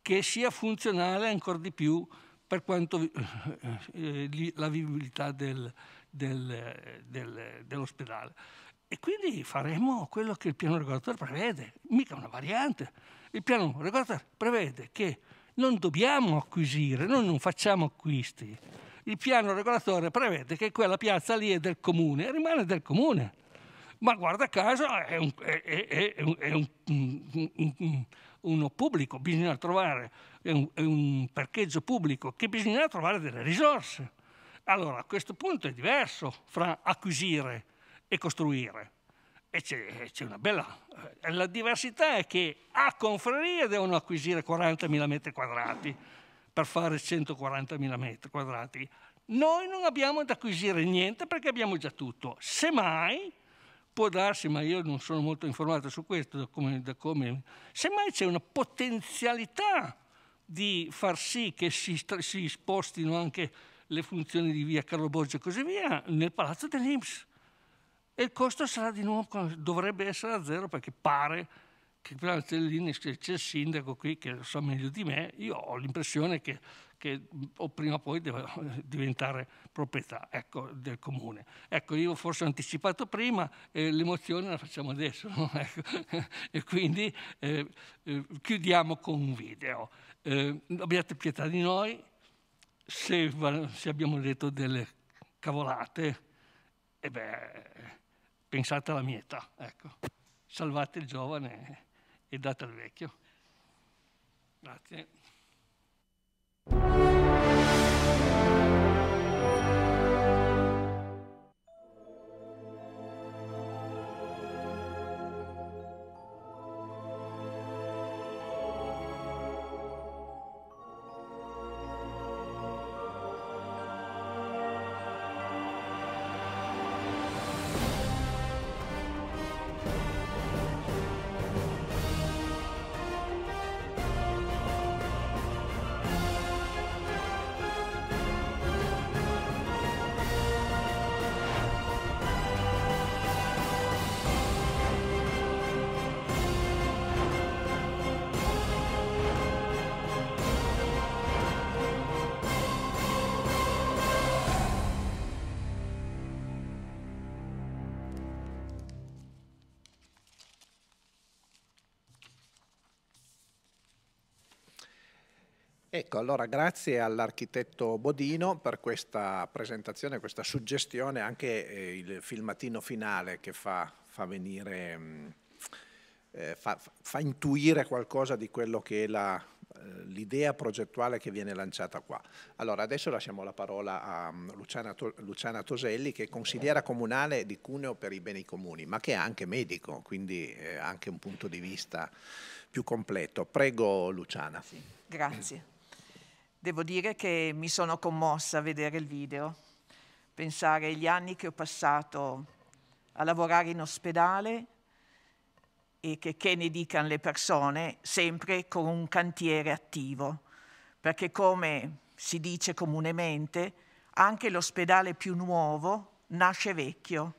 che sia funzionale ancora di più per quanto eh, eh la vivibilità del, del, del, dell'ospedale. E quindi faremo quello che il piano regolatore prevede, mica una variante. Il piano regolatore prevede che non dobbiamo acquisire, noi non facciamo acquisti. Il piano regolatore prevede che quella piazza lì è del comune e rimane del comune. Ma guarda caso è, un, è, è, è un, un, uno pubblico, bisogna trovare è un, un parcheggio pubblico, che bisognerà trovare delle risorse. Allora, a questo punto è diverso fra acquisire e costruire. E c'è, una bella... Eh, la diversità è che a Confreria devono acquisire 40.000 metri quadrati per fare 140.000 metri quadrati. Noi non abbiamo da acquisire niente perché abbiamo già tutto. Semmai, può darsi, ma io non sono molto informato su questo, da come, da come, semmai c'è una potenzialità di far sì che si, si spostino anche le funzioni di via Carlo Borgia e così via nel palazzo dell'Inps. E il costo sarà di nuovo, dovrebbe essere a zero perché pare che c'è il sindaco qui che lo sa meglio di me, io ho l'impressione che, che o prima o poi deve diventare proprietà ecco, del comune. Ecco, io forse ho anticipato prima eh, l'emozione la facciamo adesso, no? ecco. e quindi eh, eh, chiudiamo con un video. Eh, abbiate pietà di noi se, se abbiamo detto delle cavolate, eh beh, pensate alla mia età, ecco. salvate il giovane e date al vecchio. Grazie. Ecco, allora grazie all'architetto Bodino per questa presentazione, questa suggestione, anche eh, il filmatino finale che fa, fa venire, mm, eh, fa, fa, intuire qualcosa di quello che è eh, l'idea eh, progettuale che viene lanciata qua. Allora adesso lasciamo la parola a mm, Luciana, Luciana, Toselli che è consigliera comunale di Cuneo per i beni comuni, ma che è anche medico, quindi ha anche un punto di vista più completo. Prego Luciana. Sì, grazie. Devo dire che mi sono commossa a vedere il video, pensare agli anni che ho passato a lavorare in ospedale e che, che ne dicano le persone, sempre con un cantiere attivo, perché come si dice comunemente, anche l'ospedale più nuovo nasce vecchio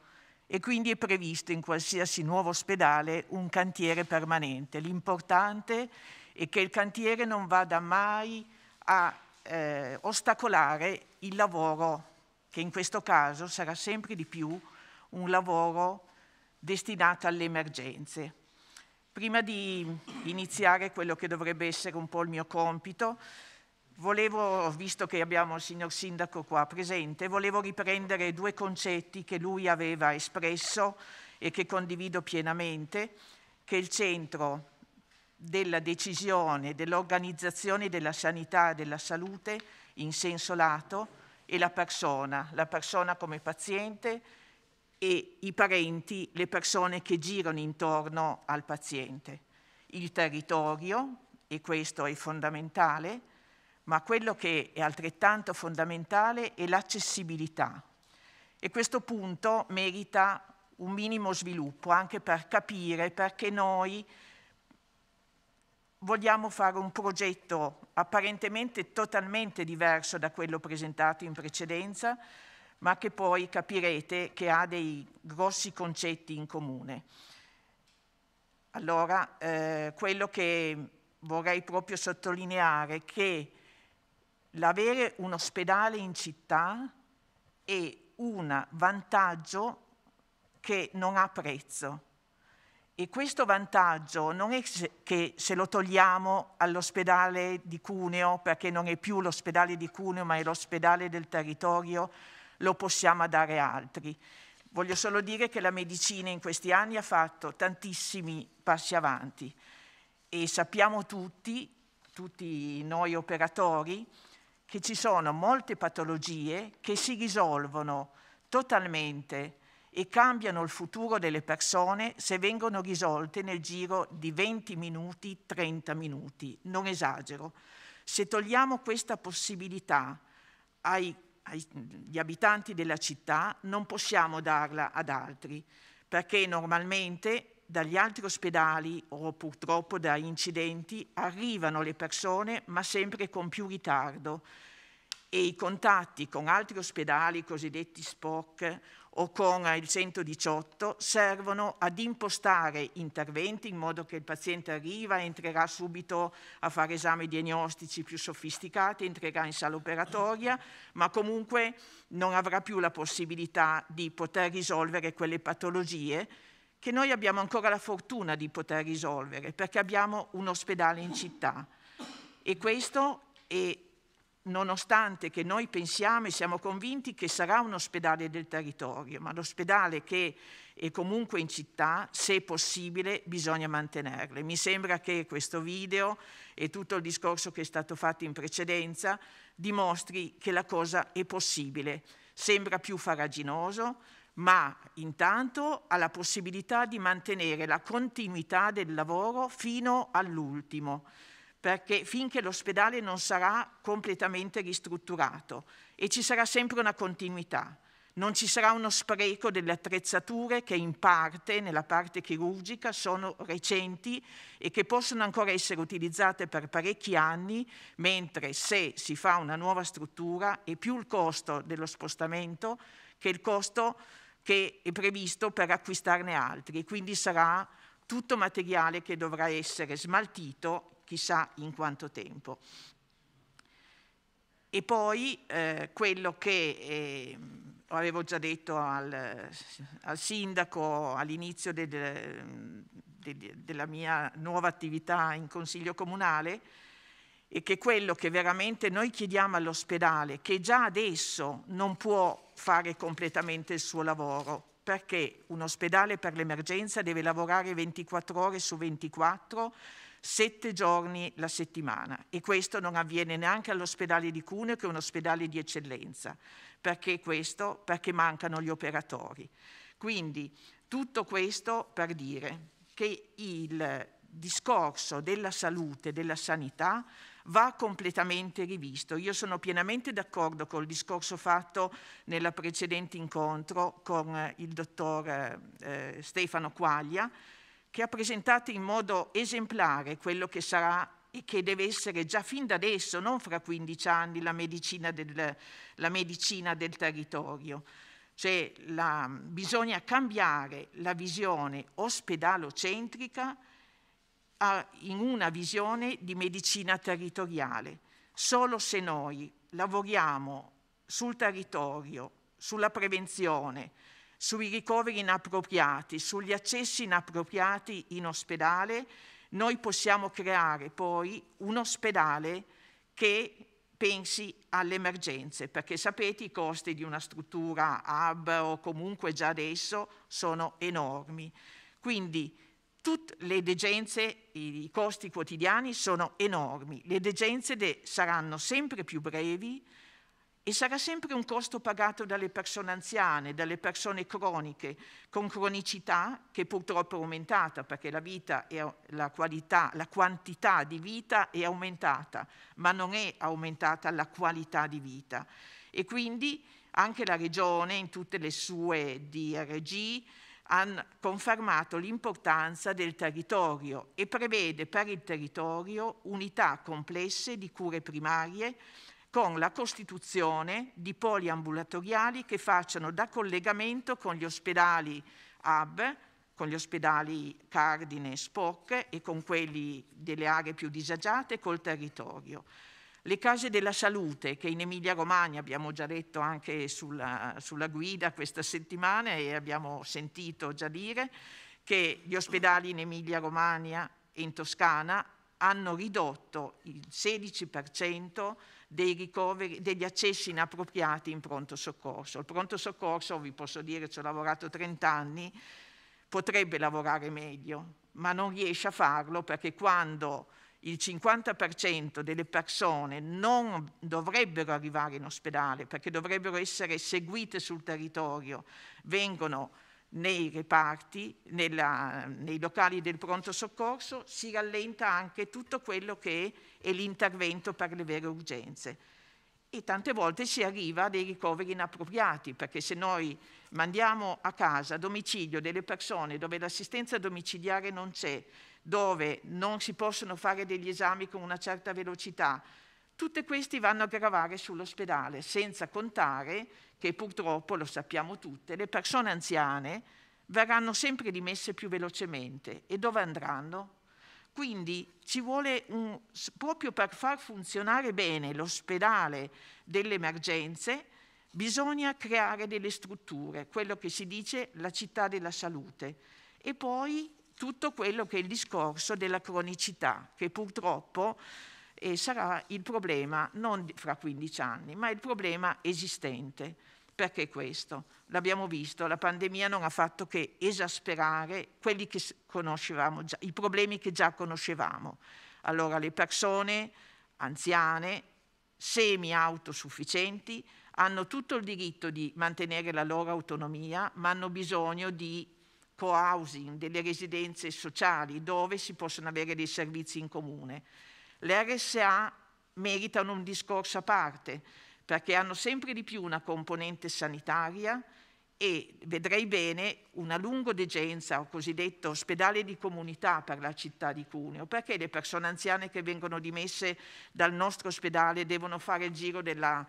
e quindi è previsto in qualsiasi nuovo ospedale un cantiere permanente. L'importante è che il cantiere non vada mai a eh, ostacolare il lavoro, che in questo caso sarà sempre di più un lavoro destinato alle emergenze. Prima di iniziare quello che dovrebbe essere un po' il mio compito, volevo, visto che abbiamo il signor Sindaco qua presente, volevo riprendere due concetti che lui aveva espresso e che condivido pienamente, che il centro della decisione dell'organizzazione della sanità e della salute in senso lato e la persona, la persona come paziente e i parenti, le persone che girano intorno al paziente. Il territorio, e questo è fondamentale, ma quello che è altrettanto fondamentale è l'accessibilità. E questo punto merita un minimo sviluppo anche per capire perché noi vogliamo fare un progetto apparentemente totalmente diverso da quello presentato in precedenza, ma che poi capirete che ha dei grossi concetti in comune. Allora, eh, quello che vorrei proprio sottolineare è che l'avere un ospedale in città è un vantaggio che non ha prezzo e questo vantaggio non è che se lo togliamo all'ospedale di Cuneo, perché non è più l'ospedale di Cuneo, ma è l'ospedale del territorio, lo possiamo dare a altri. Voglio solo dire che la medicina in questi anni ha fatto tantissimi passi avanti e sappiamo tutti, tutti noi operatori, che ci sono molte patologie che si risolvono totalmente e cambiano il futuro delle persone se vengono risolte nel giro di 20 minuti, 30 minuti, non esagero. Se togliamo questa possibilità ai, agli abitanti della città, non possiamo darla ad altri, perché normalmente dagli altri ospedali o purtroppo da incidenti arrivano le persone, ma sempre con più ritardo e i contatti con altri ospedali cosiddetti SPOC o con il 118 servono ad impostare interventi in modo che il paziente arriva, entrerà subito a fare esami diagnostici più sofisticati, entrerà in sala operatoria, ma comunque non avrà più la possibilità di poter risolvere quelle patologie che noi abbiamo ancora la fortuna di poter risolvere perché abbiamo un ospedale in città e questo è nonostante che noi pensiamo e siamo convinti che sarà un ospedale del territorio, ma l'ospedale che è comunque in città, se possibile, bisogna mantenerle. Mi sembra che questo video e tutto il discorso che è stato fatto in precedenza dimostri che la cosa è possibile. Sembra più faraginoso, ma intanto ha la possibilità di mantenere la continuità del lavoro fino all'ultimo perché finché l'ospedale non sarà completamente ristrutturato e ci sarà sempre una continuità. Non ci sarà uno spreco delle attrezzature che in parte, nella parte chirurgica, sono recenti e che possono ancora essere utilizzate per parecchi anni, mentre se si fa una nuova struttura è più il costo dello spostamento che il costo che è previsto per acquistarne altri. Quindi sarà tutto materiale che dovrà essere smaltito chissà in quanto tempo. E poi eh, quello che eh, avevo già detto al, al sindaco all'inizio del, del, della mia nuova attività in consiglio comunale è che quello che veramente noi chiediamo all'ospedale, che già adesso non può fare completamente il suo lavoro, perché un ospedale per l'emergenza deve lavorare 24 ore su 24, 7 giorni la settimana e questo non avviene neanche all'ospedale di Cuneo che è un ospedale di eccellenza. Perché questo? Perché mancano gli operatori. Quindi tutto questo per dire che il discorso della salute, della sanità va completamente rivisto. Io sono pienamente d'accordo col discorso fatto nel precedente incontro con eh, il dottor eh, eh, Stefano Quaglia, che ha presentato in modo esemplare quello che sarà e che deve essere già fin da adesso, non fra 15 anni, la medicina del, la medicina del territorio. Cioè la, bisogna cambiare la visione ospedalocentrica in una visione di medicina territoriale. Solo se noi lavoriamo sul territorio, sulla prevenzione, sui ricoveri inappropriati, sugli accessi inappropriati in ospedale, noi possiamo creare poi un ospedale che pensi alle emergenze, perché sapete i costi di una struttura hub o comunque già adesso sono enormi. Quindi Tutte le degenze, i costi quotidiani sono enormi, le degenze de saranno sempre più brevi e sarà sempre un costo pagato dalle persone anziane, dalle persone croniche, con cronicità che purtroppo è aumentata perché la, vita è, la, qualità, la quantità di vita è aumentata, ma non è aumentata la qualità di vita. E quindi anche la Regione in tutte le sue DRG hanno confermato l'importanza del territorio e prevede per il territorio unità complesse di cure primarie con la costituzione di poli ambulatoriali che facciano da collegamento con gli ospedali hub, con gli ospedali Cardine e SPOC e con quelli delle aree più disagiate col territorio. Le case della salute, che in Emilia-Romagna abbiamo già detto anche sulla, sulla guida questa settimana e abbiamo sentito già dire che gli ospedali in Emilia-Romagna e in Toscana hanno ridotto il 16% ricoveri, degli accessi inappropriati in pronto soccorso. Il pronto soccorso, vi posso dire, ci ho lavorato 30 anni, potrebbe lavorare meglio, ma non riesce a farlo perché quando il 50% delle persone non dovrebbero arrivare in ospedale perché dovrebbero essere seguite sul territorio, vengono nei reparti, nella, nei locali del pronto soccorso, si rallenta anche tutto quello che è l'intervento per le vere urgenze. E tante volte si arriva a dei ricoveri inappropriati, perché se noi mandiamo a casa, a domicilio, delle persone dove l'assistenza domiciliare non c'è, dove non si possono fare degli esami con una certa velocità. Tutti questi vanno a gravare sull'ospedale, senza contare che purtroppo, lo sappiamo tutte, le persone anziane verranno sempre dimesse più velocemente. E dove andranno? Quindi ci vuole un, proprio per far funzionare bene l'ospedale delle emergenze, bisogna creare delle strutture, quello che si dice la città della salute. E poi tutto quello che è il discorso della cronicità, che purtroppo eh, sarà il problema non fra 15 anni, ma il problema esistente. Perché questo? L'abbiamo visto, la pandemia non ha fatto che esasperare quelli che conoscevamo già, i problemi che già conoscevamo. Allora le persone anziane, semi-autosufficienti, hanno tutto il diritto di mantenere la loro autonomia, ma hanno bisogno di co-housing, delle residenze sociali dove si possono avere dei servizi in comune. Le RSA meritano un discorso a parte perché hanno sempre di più una componente sanitaria e vedrei bene una degenza o cosiddetto ospedale di comunità per la città di Cuneo, perché le persone anziane che vengono dimesse dal nostro ospedale devono fare il giro della,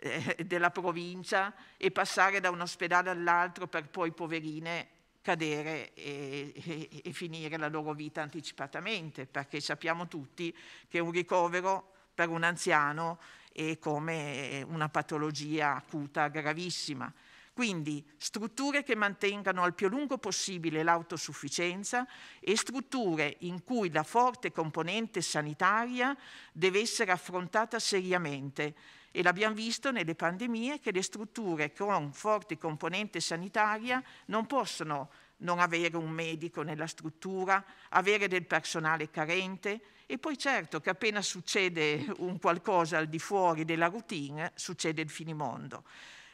eh, della provincia e passare da un ospedale all'altro per poi, poverine, cadere e, e, e, finire la loro vita anticipatamente, perché sappiamo tutti che un ricovero per un anziano è come una patologia acuta gravissima. Quindi strutture che mantengano al più lungo possibile l'autosufficienza e strutture in cui la forte componente sanitaria deve essere affrontata seriamente e l'abbiamo visto nelle pandemie che le strutture con forte componente sanitaria non possono non avere un medico nella struttura, avere del personale carente e poi certo che appena succede un qualcosa al di fuori della routine succede il finimondo.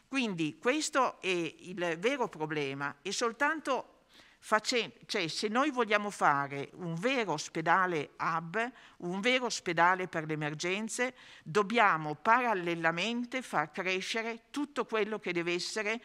Quindi questo è il vero problema e soltanto cioè, se noi vogliamo fare un vero ospedale hub, un vero ospedale per le emergenze, dobbiamo parallelamente far crescere tutto quello che deve essere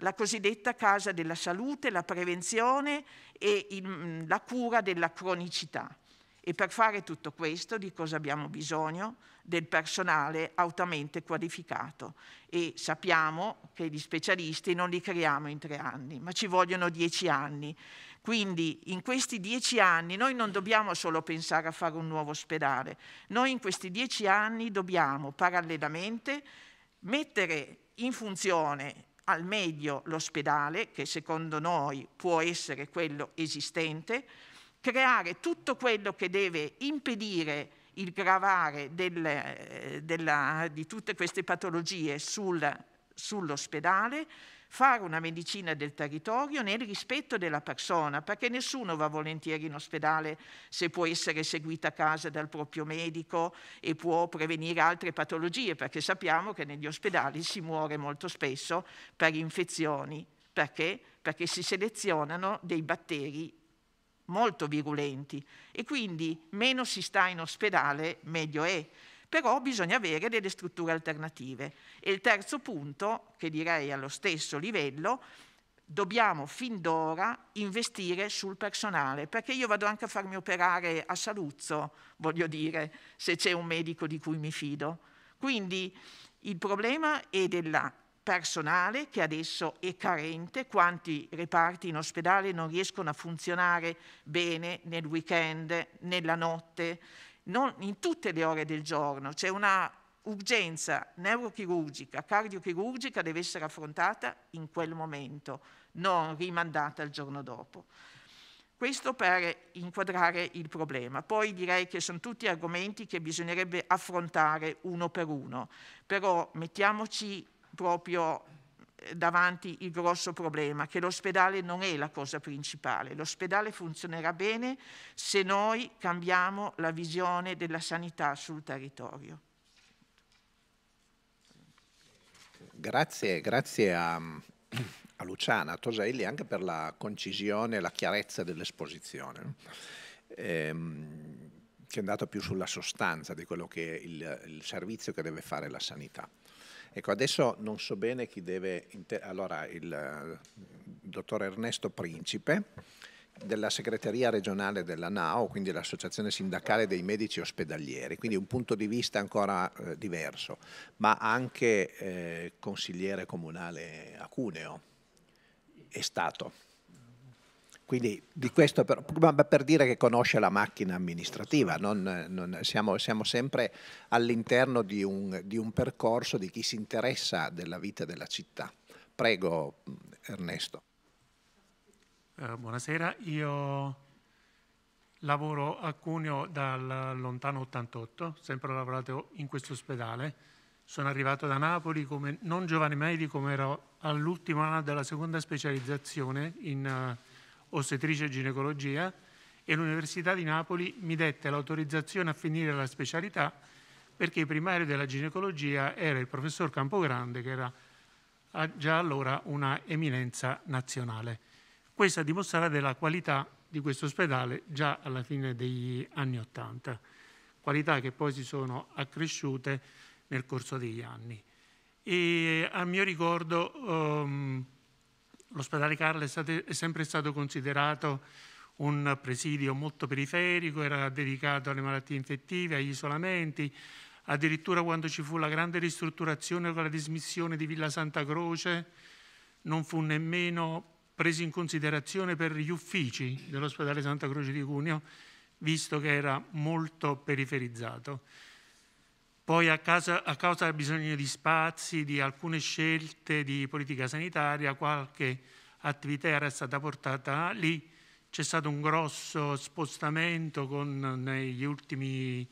la cosiddetta casa della salute, la prevenzione e il, la cura della cronicità. E per fare tutto questo di cosa abbiamo bisogno? del personale altamente qualificato e sappiamo che gli specialisti non li creiamo in tre anni, ma ci vogliono dieci anni. Quindi in questi dieci anni noi non dobbiamo solo pensare a fare un nuovo ospedale, noi in questi dieci anni dobbiamo parallelamente mettere in funzione al meglio l'ospedale, che secondo noi può essere quello esistente, creare tutto quello che deve impedire il gravare del, eh, della, di tutte queste patologie sul, sull'ospedale, fare una medicina del territorio nel rispetto della persona, perché nessuno va volentieri in ospedale se può essere seguito a casa dal proprio medico e può prevenire altre patologie, perché sappiamo che negli ospedali si muore molto spesso per infezioni. Perché? Perché si selezionano dei batteri molto virulenti e quindi meno si sta in ospedale meglio è. Però bisogna avere delle strutture alternative. E il terzo punto, che direi allo stesso livello, dobbiamo fin d'ora investire sul personale, perché io vado anche a farmi operare a Saluzzo, voglio dire, se c'è un medico di cui mi fido. Quindi il problema è della personale che adesso è carente, quanti reparti in ospedale non riescono a funzionare bene nel weekend, nella notte, non in tutte le ore del giorno. C'è una urgenza neurochirurgica, cardiochirurgica, deve essere affrontata in quel momento, non rimandata al giorno dopo. Questo per inquadrare il problema. Poi direi che sono tutti argomenti che bisognerebbe affrontare uno per uno, però mettiamoci proprio eh, davanti il grosso problema, che l'ospedale non è la cosa principale. L'ospedale funzionerà bene se noi cambiamo la visione della sanità sul territorio. Grazie, grazie a, a Luciana, a Toselli, anche per la concisione e la chiarezza dell'esposizione. Ehm, che è andata più sulla sostanza di quello che è il, il servizio che deve fare la sanità. Ecco, adesso non so bene chi deve... allora, il, il eh, dottor Ernesto Principe della segreteria regionale della NAO, quindi l'Associazione Sindacale dei Medici Ospedalieri, quindi un punto di vista ancora eh, diverso, ma anche eh, consigliere comunale a Cuneo è stato. Quindi di questo per, per, dire che conosce la macchina amministrativa, non, non, siamo, siamo, sempre all'interno di un, di un percorso di chi si interessa della vita della città. Prego Ernesto. Eh, buonasera, io lavoro a Cuneo dal lontano 88, sempre ho lavorato in questo ospedale. Sono arrivato da Napoli come non giovane medico, ma ero all'ultimo anno della seconda specializzazione in... Uh, ostetrice e ginecologia, e l'Università di Napoli mi dette l'autorizzazione a finire la specialità perché il primario della ginecologia era il professor Campogrande, che era ah, già allora una eminenza nazionale. Questo a dimostrare della qualità di questo ospedale già alla fine degli anni Ottanta, qualità che poi si sono accresciute nel corso degli anni. E a mio ricordo um, l'ospedale Carlo è, state, è sempre stato considerato un presidio molto periferico, era dedicato alle malattie infettive, agli isolamenti, addirittura quando ci fu la grande ristrutturazione con la dismissione di Villa Santa Croce non fu nemmeno preso in considerazione per gli uffici dell'ospedale Santa Croce di Cuneo, visto che era molto periferizzato. Poi a causa, a causa del bisogno di spazi, di alcune scelte di politica sanitaria, qualche attività era stata portata lì. C'è stato un grosso spostamento con, negli ultimi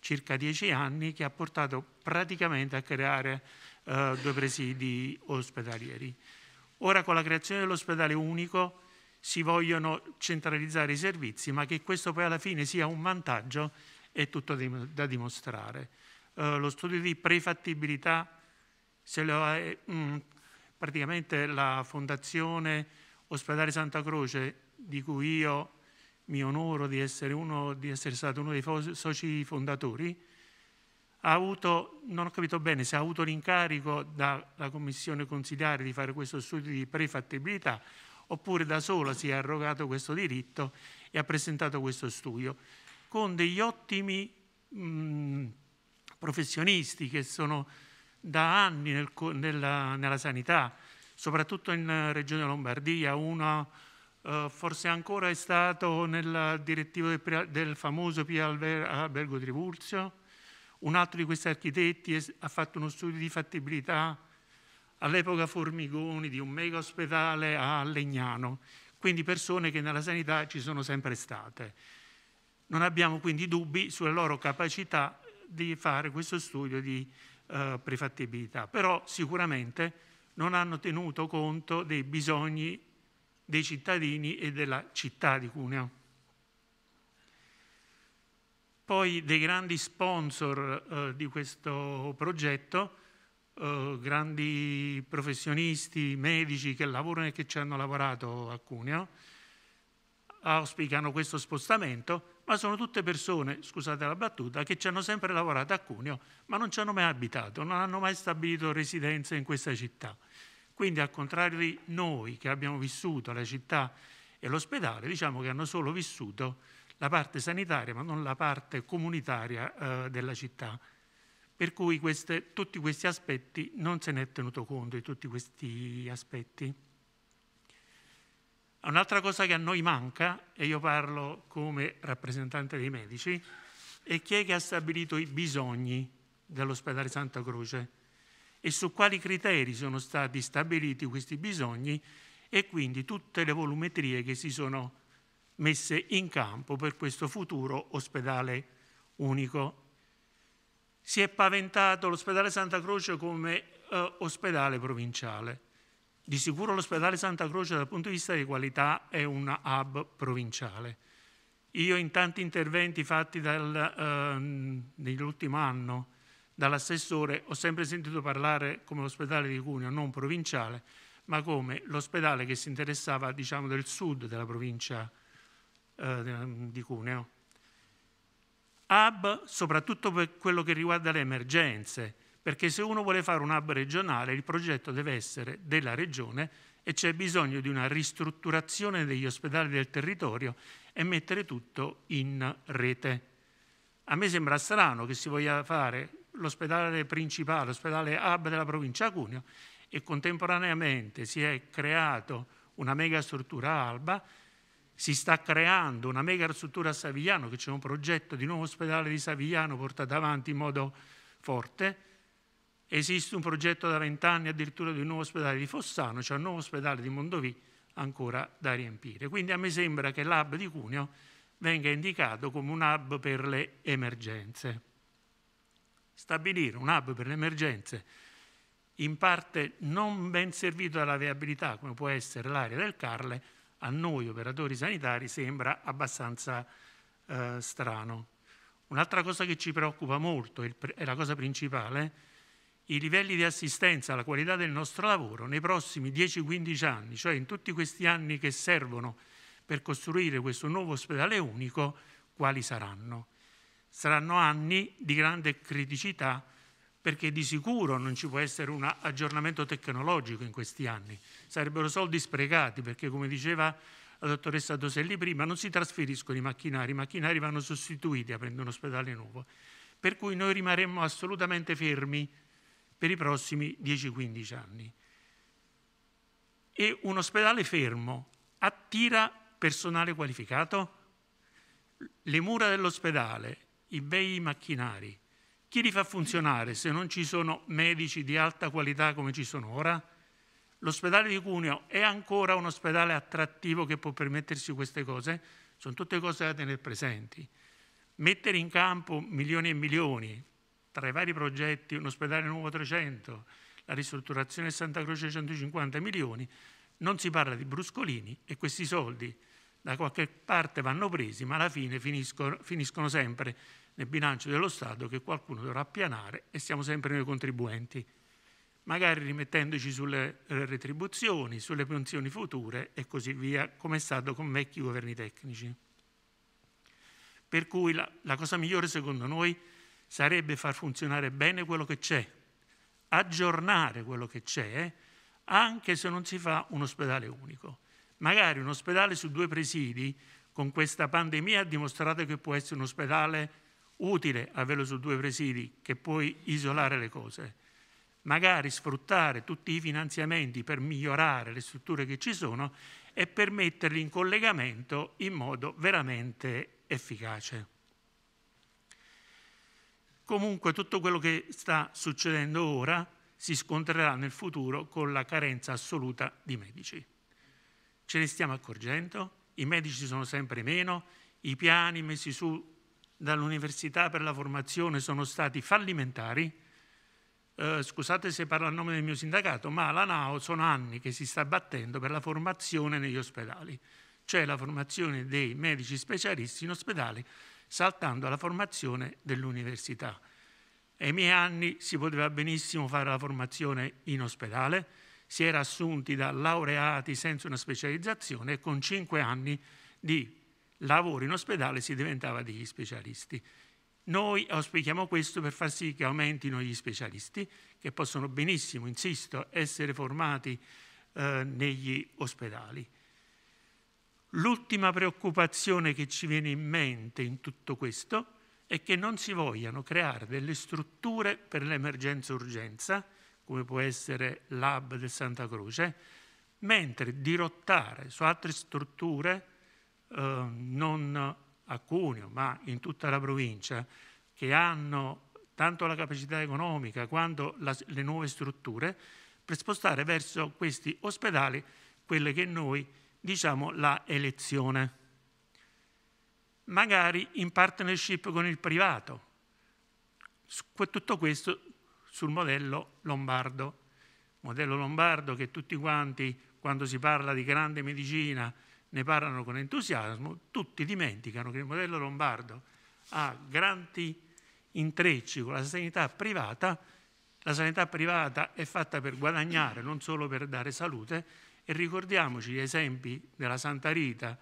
circa dieci anni che ha portato praticamente a creare eh, due presidi ospedalieri. Ora con la creazione dell'ospedale unico si vogliono centralizzare i servizi, ma che questo poi alla fine sia un vantaggio è tutto da dimostrare. Eh, lo studio di prefattibilità, se lo è, mh, mm, praticamente la Fondazione Ospedale Santa Croce, di cui io mi onoro di essere, uno, di essere stato uno dei fo- soci fondatori, ha avuto, non ho capito bene, se ha avuto l'incarico dalla Commissione Consigliare di fare questo studio di prefattibilità oppure da sola si è arrogato questo diritto e ha presentato questo studio con degli ottimi mh, mm, professionisti che sono da anni nel, nella, nella, sanità, soprattutto in Regione Lombardia, uno uh, forse ancora è stato nel direttivo del, del famoso Pia Albergo Trivulzio, un altro di questi architetti è, ha fatto uno studio di fattibilità all'epoca Formigoni di un mega ospedale a Legnano, quindi persone che nella sanità ci sono sempre state. Non abbiamo quindi dubbi sulle loro capacità di fare questo studio di eh, prefattibilità, però sicuramente non hanno tenuto conto dei bisogni dei cittadini e della città di Cuneo. Poi dei grandi sponsor eh, di questo progetto, eh, grandi professionisti, medici che lavorano e che ci hanno lavorato a Cuneo, auspicano questo spostamento, ma sono tutte persone, scusate la battuta, che ci hanno sempre lavorato a Cuneo, ma non ci hanno mai abitato, non hanno mai stabilito residenza in questa città. Quindi al contrario di noi che abbiamo vissuto la città e l'ospedale, diciamo che hanno solo vissuto la parte sanitaria, ma non la parte comunitaria eh, della città. Per cui queste, tutti questi aspetti non se ne è tenuto conto di tutti questi aspetti. Un'altra cosa che a noi manca, e io parlo come rappresentante dei medici, è chi è che ha stabilito i bisogni dell'ospedale Santa Croce e su quali criteri sono stati stabiliti questi bisogni e quindi tutte le volumetrie che si sono messe in campo per questo futuro ospedale unico. Si è paventato l'ospedale Santa Croce come eh, ospedale provinciale. Di sicuro l'ospedale Santa Croce dal punto di vista di qualità è un hub provinciale. Io in tanti interventi fatti dal, ehm, nell'ultimo anno dall'assessore ho sempre sentito parlare come l'ospedale di Cuneo non provinciale, ma come l'ospedale che si interessava diciamo, del sud della provincia eh, di Cuneo. Hub soprattutto per quello che riguarda le emergenze, perché se uno vuole fare un hub regionale il progetto deve essere della regione e c'è bisogno di una ristrutturazione degli ospedali del territorio e mettere tutto in rete. A me sembra strano che si voglia fare l'ospedale principale, l'ospedale hub della provincia Cuneo e contemporaneamente si è creato una mega struttura Alba, si sta creando una mega struttura a Savigliano, che c'è un progetto di nuovo ospedale di Savigliano portato avanti in modo forte, Esiste un progetto da vent'anni addirittura di un nuovo ospedale di Fossano, c'è cioè un nuovo ospedale di Mondovì ancora da riempire. Quindi a me sembra che l'hub di Cuneo venga indicato come un hub per le emergenze. Stabilire un hub per le emergenze in parte non ben servito dalla viabilità, come può essere l'area del Carle, a noi operatori sanitari sembra abbastanza eh, strano. Un'altra cosa che ci preoccupa molto, è la cosa principale, è i livelli di assistenza, la qualità del nostro lavoro nei prossimi 10-15 anni, cioè in tutti questi anni che servono per costruire questo nuovo ospedale unico, quali saranno? Saranno anni di grande criticità perché di sicuro non ci può essere un aggiornamento tecnologico in questi anni. Sarebbero soldi sprecati perché, come diceva la dottoressa Doselli prima, non si trasferiscono i macchinari, i macchinari vanno sostituiti aprendo un ospedale nuovo. Per cui noi rimarremmo assolutamente fermi per i prossimi 10-15 anni. E un ospedale fermo attira personale qualificato? Le mura dell'ospedale, i bei macchinari, chi li fa funzionare se non ci sono medici di alta qualità come ci sono ora? L'ospedale di Cuneo è ancora un ospedale attrattivo che può permettersi queste cose? Sono tutte cose da tenere presenti. Mettere in campo milioni e milioni, tra i vari progetti un ospedale nuovo 300, la ristrutturazione Santa Croce 150 milioni, non si parla di bruscolini e questi soldi da qualche parte vanno presi, ma alla fine finiscono, finiscono sempre nel bilancio dello Stato che qualcuno dovrà appianare e siamo sempre noi contribuenti, magari rimettendoci sulle eh, retribuzioni, sulle pensioni future e così via, come è stato con vecchi governi tecnici. Per cui la, la cosa migliore secondo noi è sarebbe far funzionare bene quello che c'è, aggiornare quello che c'è, anche se non si fa un ospedale unico. Magari un ospedale su due presidi, con questa pandemia ha dimostrato che può essere un ospedale utile averlo su due presidi, che puoi isolare le cose. Magari sfruttare tutti i finanziamenti per migliorare le strutture che ci sono e per metterli in collegamento in modo veramente efficace comunque tutto quello che sta succedendo ora si scontrerà nel futuro con la carenza assoluta di medici. Ce ne stiamo accorgendo, i medici sono sempre meno, i piani messi su dall'università per la formazione sono stati fallimentari. Eh, scusate se parlo a nome del mio sindacato, ma la NAO sono anni che si sta battendo per la formazione negli ospedali, cioè la formazione dei medici specialisti in ospedale saltando la formazione dell'università. Ai miei anni si poteva benissimo fare la formazione in ospedale, si era assunti da laureati senza una specializzazione e con cinque anni di lavoro in ospedale si diventava degli specialisti. Noi auspichiamo questo per far sì che aumentino gli specialisti, che possono benissimo, insisto, essere formati eh, negli ospedali. L'ultima preoccupazione che ci viene in mente in tutto questo è che non si vogliano creare delle strutture per l'emergenza-urgenza, come può essere l'hub del Santa Croce, mentre dirottare su altre strutture, eh, non a Cuneo, ma in tutta la provincia, che hanno tanto la capacità economica quanto la, le nuove strutture, per spostare verso questi ospedali quelle che noi diciamo, la elezione. Magari in partnership con il privato. Tutto questo sul modello lombardo. Modello lombardo che tutti quanti, quando si parla di grande medicina, ne parlano con entusiasmo, tutti dimenticano che il modello lombardo ha grandi intrecci con la sanità privata, la sanità privata è fatta per guadagnare, non solo per dare salute, e ricordiamoci gli esempi della Santa Rita,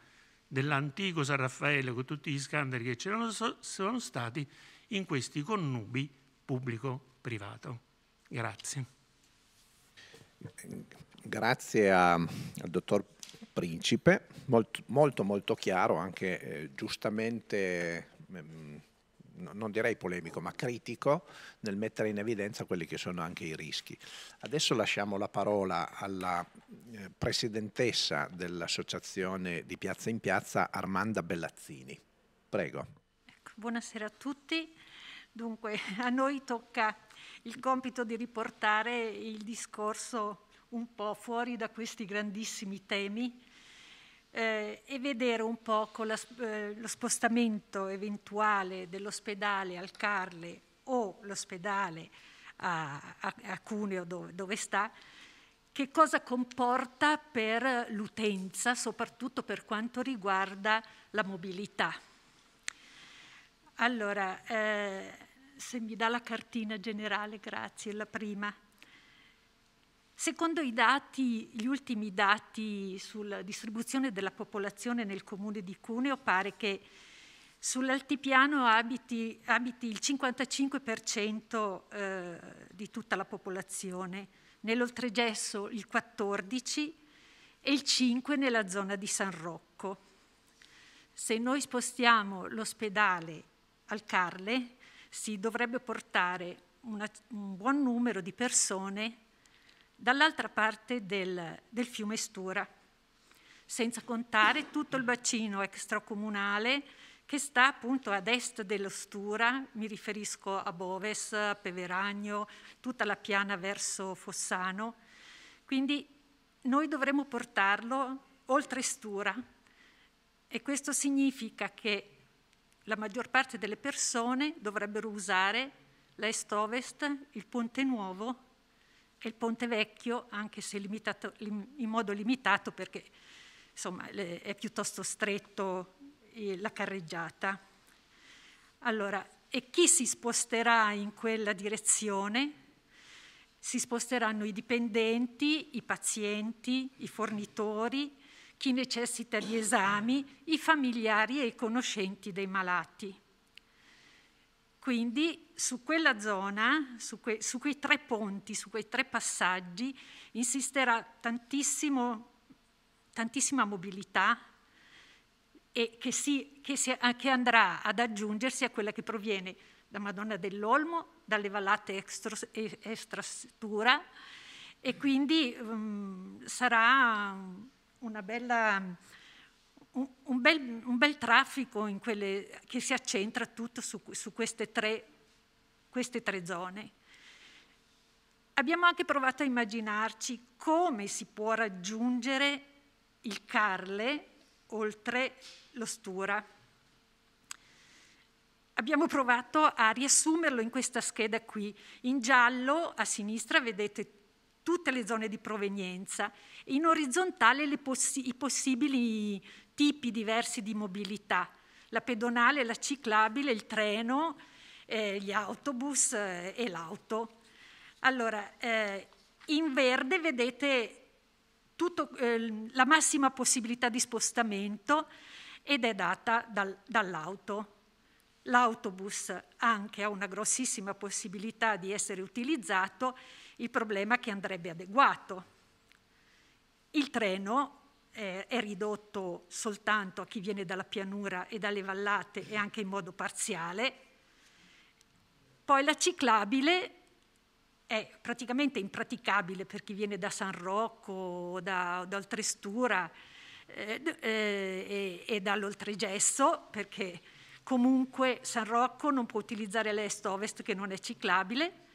dell'antico San Raffaele, con tutti gli scandali che c'erano sono stati in questi connubi pubblico-privato. Grazie. Grazie a, al dottor Principe, molto molto, molto chiaro, anche eh, giustamente... Mh, mm, non direi polemico, ma critico nel mettere in evidenza quelli che sono anche i rischi. Adesso lasciamo la parola alla eh, presidentessa dell'associazione di Piazza in Piazza, Armanda Bellazzini. Prego. Ecco, buonasera a tutti. Dunque, a noi tocca il compito di riportare il discorso un po' fuori da questi grandissimi temi eh, e vedere un po' con la, eh, lo spostamento eventuale dell'ospedale al Carle o l'ospedale a, a, a Cuneo dove, dove sta, che cosa comporta per l'utenza, soprattutto per quanto riguarda la mobilità. Allora, eh, se mi dà la cartina generale, grazie, la prima. Secondo i dati, gli ultimi dati sulla distribuzione della popolazione nel comune di Cuneo, pare che sull'altipiano abiti, abiti, il 55% eh, di tutta la popolazione, nell'oltregesso il 14 e il 5 nella zona di San Rocco. Se noi spostiamo l'ospedale al Carle, si dovrebbe portare una, un buon numero di persone dall'altra parte del, del fiume Stura, senza contare tutto il bacino extracomunale che sta appunto ad est dell'Ostura, mi riferisco a Boves, a Peveragno, tutta la piana verso Fossano. Quindi noi dovremmo portarlo oltre Stura e questo significa che la maggior parte delle persone dovrebbero usare l'est-ovest, il ponte nuovo e il ponte vecchio, anche se limitato, in modo limitato perché insomma, è piuttosto stretto la carreggiata. Allora, e chi si sposterà in quella direzione? Si sposteranno i dipendenti, i pazienti, i fornitori, chi necessita di esami, i familiari e i conoscenti dei malati. Quindi su quella zona, su, que, su, quei tre ponti, su quei tre passaggi, insisterà tantissima mobilità, e che, si, che, si, che andrà ad aggiungersi a quella che proviene da Madonna dell'Olmo, dalle vallate extros, e quindi um, sarà una bella, un, un, bel, un bel, traffico quelle, che si accentra tutto su, su queste, tre, queste tre zone. Abbiamo anche provato a immaginarci come si può raggiungere il Carle oltre lo stura. Abbiamo provato a riassumerlo in questa scheda qui. In giallo a sinistra vedete tutte le zone di provenienza, in orizzontale possi i possibili tipi diversi di mobilità, la pedonale, la ciclabile, il treno, eh, gli autobus eh, e l'auto. Allora, eh, in verde vedete tutto, eh, la massima possibilità di spostamento, ed è data dal, dall'auto. L'autobus anche ha una grossissima possibilità di essere utilizzato, il problema è che andrebbe adeguato. Il treno eh, è ridotto soltanto a chi viene dalla pianura e dalle vallate e anche in modo parziale. Poi la ciclabile è praticamente impraticabile per chi viene da San Rocco o da, da Altrestura, eh, eh, e, dall'oltregesso perché comunque San Rocco non può utilizzare l'est-ovest che non è ciclabile.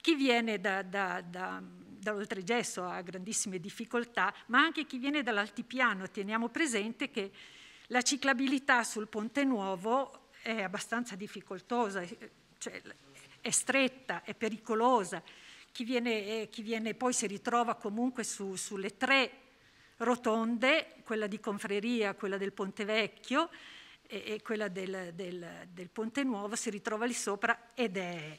Chi viene da, da, da, dall'oltregesso ha grandissime difficoltà, ma anche chi viene dall'altipiano. Teniamo presente che la ciclabilità sul Ponte Nuovo è abbastanza difficoltosa, eh, cioè è stretta, è pericolosa. Chi viene, eh, chi viene poi si ritrova comunque su, sulle tre rotonde, quella di Confreria, quella del Ponte Vecchio e, e quella del, del, del, Ponte Nuovo, si ritrova lì sopra ed è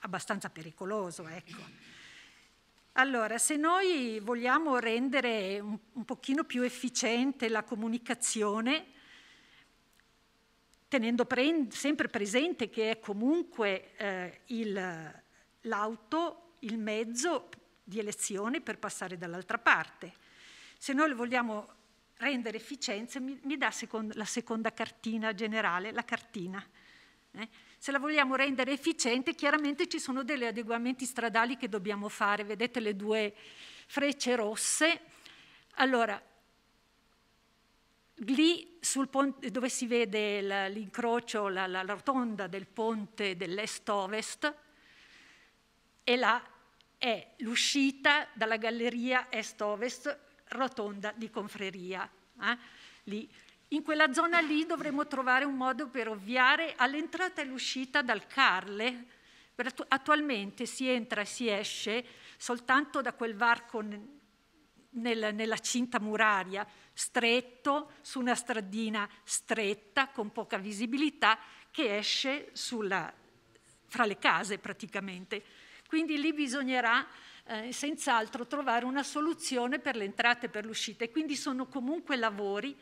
abbastanza pericoloso. Ecco. Allora, se noi vogliamo rendere un, un pochino più efficiente la comunicazione, tenendo pre sempre presente che è comunque eh, l'auto il mezzo di elezione per passare dall'altra parte se noi vogliamo rendere efficienza, mi, mi dà seconda, la seconda cartina generale, la cartina. Eh? Se la vogliamo rendere efficiente, chiaramente ci sono degli adeguamenti stradali che dobbiamo fare. Vedete le due frecce rosse? Allora, lì ponte, dove si vede l'incrocio, la, la, la rotonda del ponte dell'est-ovest, e là è l'uscita dalla galleria est-ovest rotonda di confreria. Eh? In quella zona lì dovremmo trovare un modo per ovviare all'entrata e all'uscita dal Carle. Attualmente si entra e si esce soltanto da quel varco nel, nella cinta muraria stretto, su una stradina stretta con poca visibilità che esce sulla, fra le case praticamente. Quindi lì bisognerà eh, senz'altro trovare una soluzione per le entrate e per l'uscita e quindi sono comunque lavori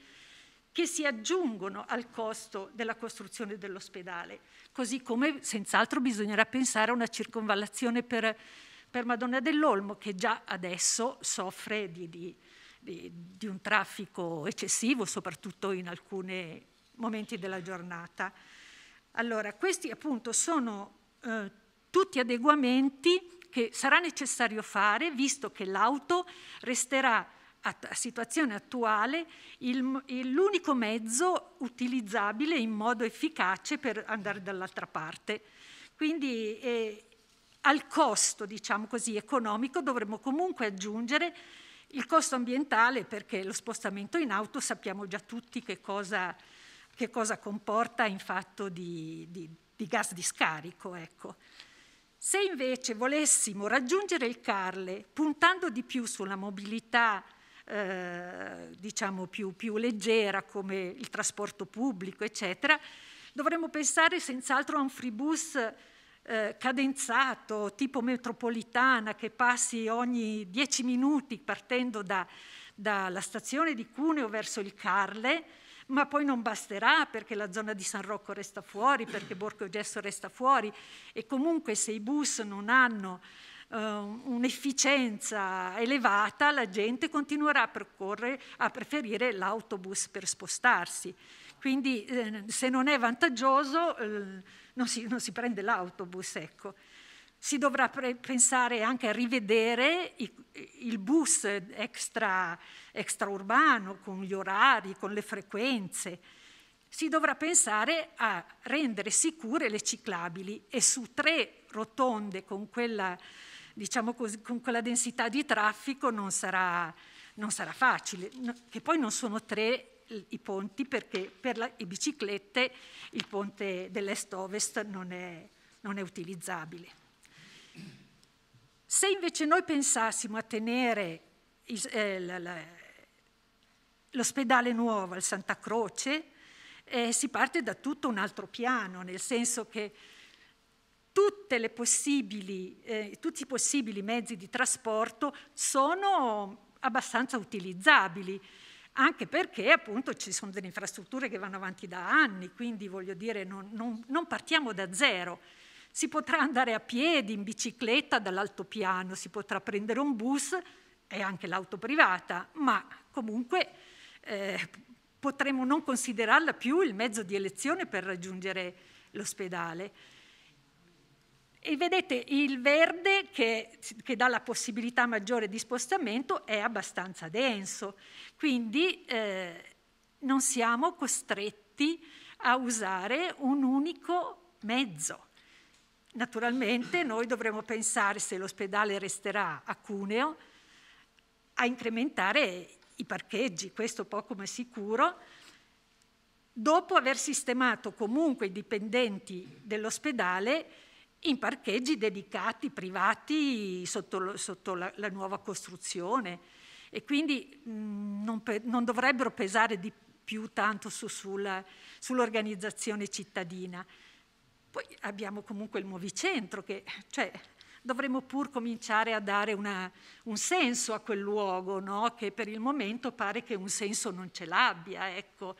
che si aggiungono al costo della costruzione dell'ospedale, così come senz'altro bisognerà pensare a una circonvallazione per, per Madonna dell'Olmo che già adesso soffre di, di, di, di un traffico eccessivo, soprattutto in alcuni momenti della giornata. Allora, questi appunto sono eh, tutti adeguamenti che sarà necessario fare, visto che l'auto resterà a, situazione attuale il, il, l'unico mezzo utilizzabile in modo efficace per andare dall'altra parte. Quindi eh, al costo, diciamo così, economico dovremmo comunque aggiungere il costo ambientale perché lo spostamento in auto sappiamo già tutti che cosa, che cosa comporta in fatto di, di, di gas di scarico. Ecco. Se invece volessimo raggiungere il Carle puntando di più sulla mobilità eh, diciamo più, più leggera come il trasporto pubblico, eccetera, dovremmo pensare senz'altro a un freebus eh, cadenzato, tipo metropolitana, che passi ogni 10 minuti partendo da, dalla stazione di Cuneo verso il Carle, ma poi non basterà perché la zona di San Rocco resta fuori, perché Borgo Gesso resta fuori e comunque se i bus non hanno eh, un'efficienza elevata la gente continuerà a, a preferire l'autobus per spostarsi. Quindi eh, se non è vantaggioso eh, non, si, non, si, prende l'autobus. Ecco si dovrà pre- pensare anche a rivedere i, il bus extra, extraurbano con gli orari, con le frequenze. Si dovrà pensare a rendere sicure le ciclabili e su tre rotonde con quella, diciamo così, con quella densità di traffico non sarà, non sarà facile, no, che poi non sono tre i ponti perché per la, le biciclette il ponte dell'est-ovest non è, non è utilizzabile. Se invece noi pensassimo a tenere eh, l'ospedale nuovo il Santa Croce, eh, si parte da tutto un altro piano, nel senso che eh, tutti i possibili mezzi di trasporto sono abbastanza utilizzabili, anche perché appunto ci sono delle infrastrutture che vanno avanti da anni, quindi voglio dire non, non, non partiamo da zero. Si potrà andare a piedi, in bicicletta dall'altopiano, si potrà prendere un bus e anche l'auto privata, ma comunque eh, potremo non considerarla più il mezzo di elezione per raggiungere l'ospedale. E vedete, il verde che, che, dà la possibilità maggiore di spostamento è abbastanza denso, quindi eh, non siamo costretti a usare un unico mezzo. Naturalmente noi dovremo pensare, se l'ospedale resterà a Cuneo, a incrementare i parcheggi, questo poco ma sicuro, dopo aver sistemato comunque i dipendenti dell'ospedale in parcheggi dedicati, privati, sotto, sotto la, la, nuova costruzione e quindi mh, non, pe- non, dovrebbero pesare di più tanto su, sulla, sull'organizzazione cittadina. Poi abbiamo comunque il Movicentro che cioè, dovremmo pur cominciare a dare una, un senso a quel luogo, no? che per il momento pare che un senso non ce l'abbia. Ecco.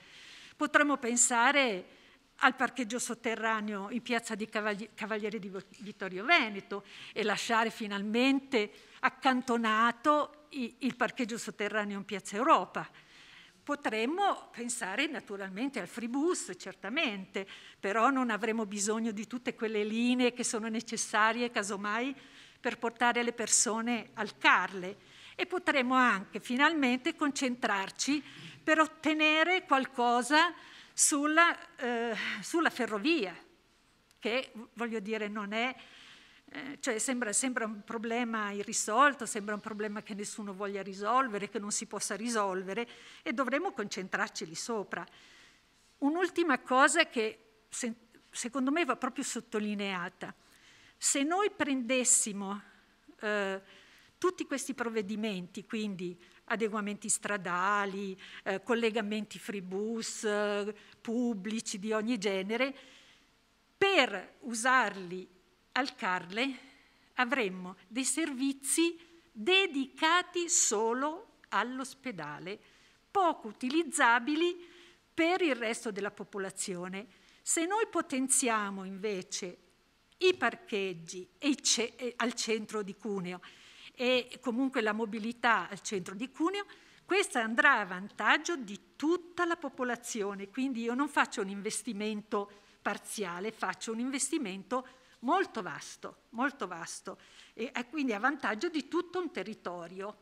Potremmo pensare al parcheggio sotterraneo in piazza di Cavaliere di Vittorio Veneto e lasciare finalmente accantonato il parcheggio sotterraneo in piazza Europa Potremmo pensare naturalmente al freebus, certamente, però non avremo bisogno di tutte quelle linee che sono necessarie, casomai, per portare le persone al Carle. E potremmo anche finalmente concentrarci per ottenere qualcosa sulla, eh, sulla ferrovia, che voglio dire non è eh, cioè sembra, sembra, un problema irrisolto, sembra un problema che nessuno voglia risolvere, che non si possa risolvere e dovremmo concentrarci lì sopra. Un'ultima cosa che se, secondo me va proprio sottolineata. Se noi prendessimo eh, tutti questi provvedimenti, quindi adeguamenti stradali, eh, collegamenti freebus, eh, pubblici di ogni genere, per usarli al Carle avremmo dei servizi dedicati solo all'ospedale, poco utilizzabili per il resto della popolazione. Se noi potenziamo invece i parcheggi ce al centro di Cuneo e comunque la mobilità al centro di Cuneo, questa andrà a vantaggio di tutta la popolazione, quindi io non faccio un investimento parziale, faccio un investimento molto vasto, molto vasto e, e quindi a vantaggio di tutto un territorio.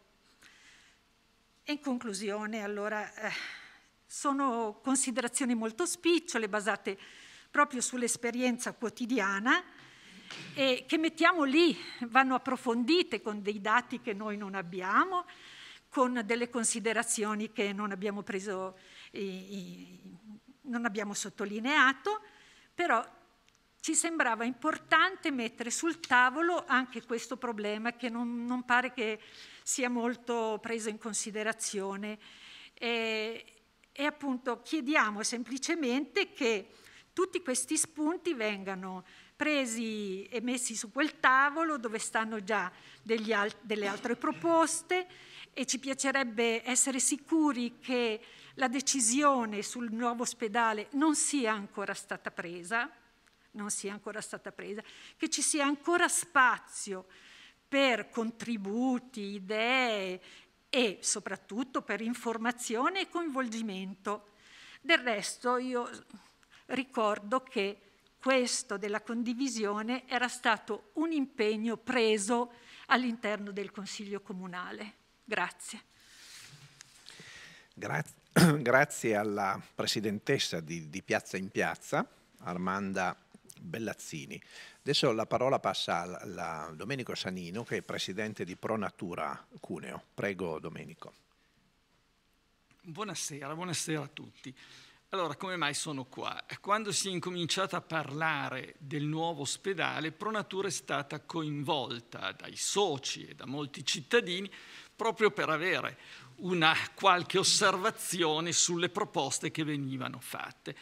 In conclusione, allora, eh, sono considerazioni molto spicciole basate proprio sull'esperienza quotidiana e che mettiamo lì, vanno approfondite con dei dati che noi non abbiamo, con delle considerazioni che non abbiamo preso, non abbiamo sottolineato, però ci sembrava importante mettere sul tavolo anche questo problema che non, non pare che sia molto preso in considerazione. E, e appunto chiediamo semplicemente che tutti questi spunti vengano presi e messi su quel tavolo dove stanno già al delle altre proposte e ci piacerebbe essere sicuri che la decisione sul nuovo ospedale non sia ancora stata presa non sia ancora stata presa, che ci sia ancora spazio per contributi, idee e soprattutto per informazione e coinvolgimento. Del resto io ricordo che questo della condivisione era stato un impegno preso all'interno del Consiglio Comunale. Grazie. Gra grazie alla Presidentessa di, di Piazza in Piazza, Armanda Bellazzini. Adesso la parola passa a Domenico Sanino che è presidente di Pronatura Cuneo. Prego Domenico. Buonasera, buonasera a tutti. Allora, come mai sono qua? Quando si è incominciato a parlare del nuovo ospedale, Pronatura è stata coinvolta dai soci e da molti cittadini proprio per avere una qualche osservazione sulle proposte che venivano fatte.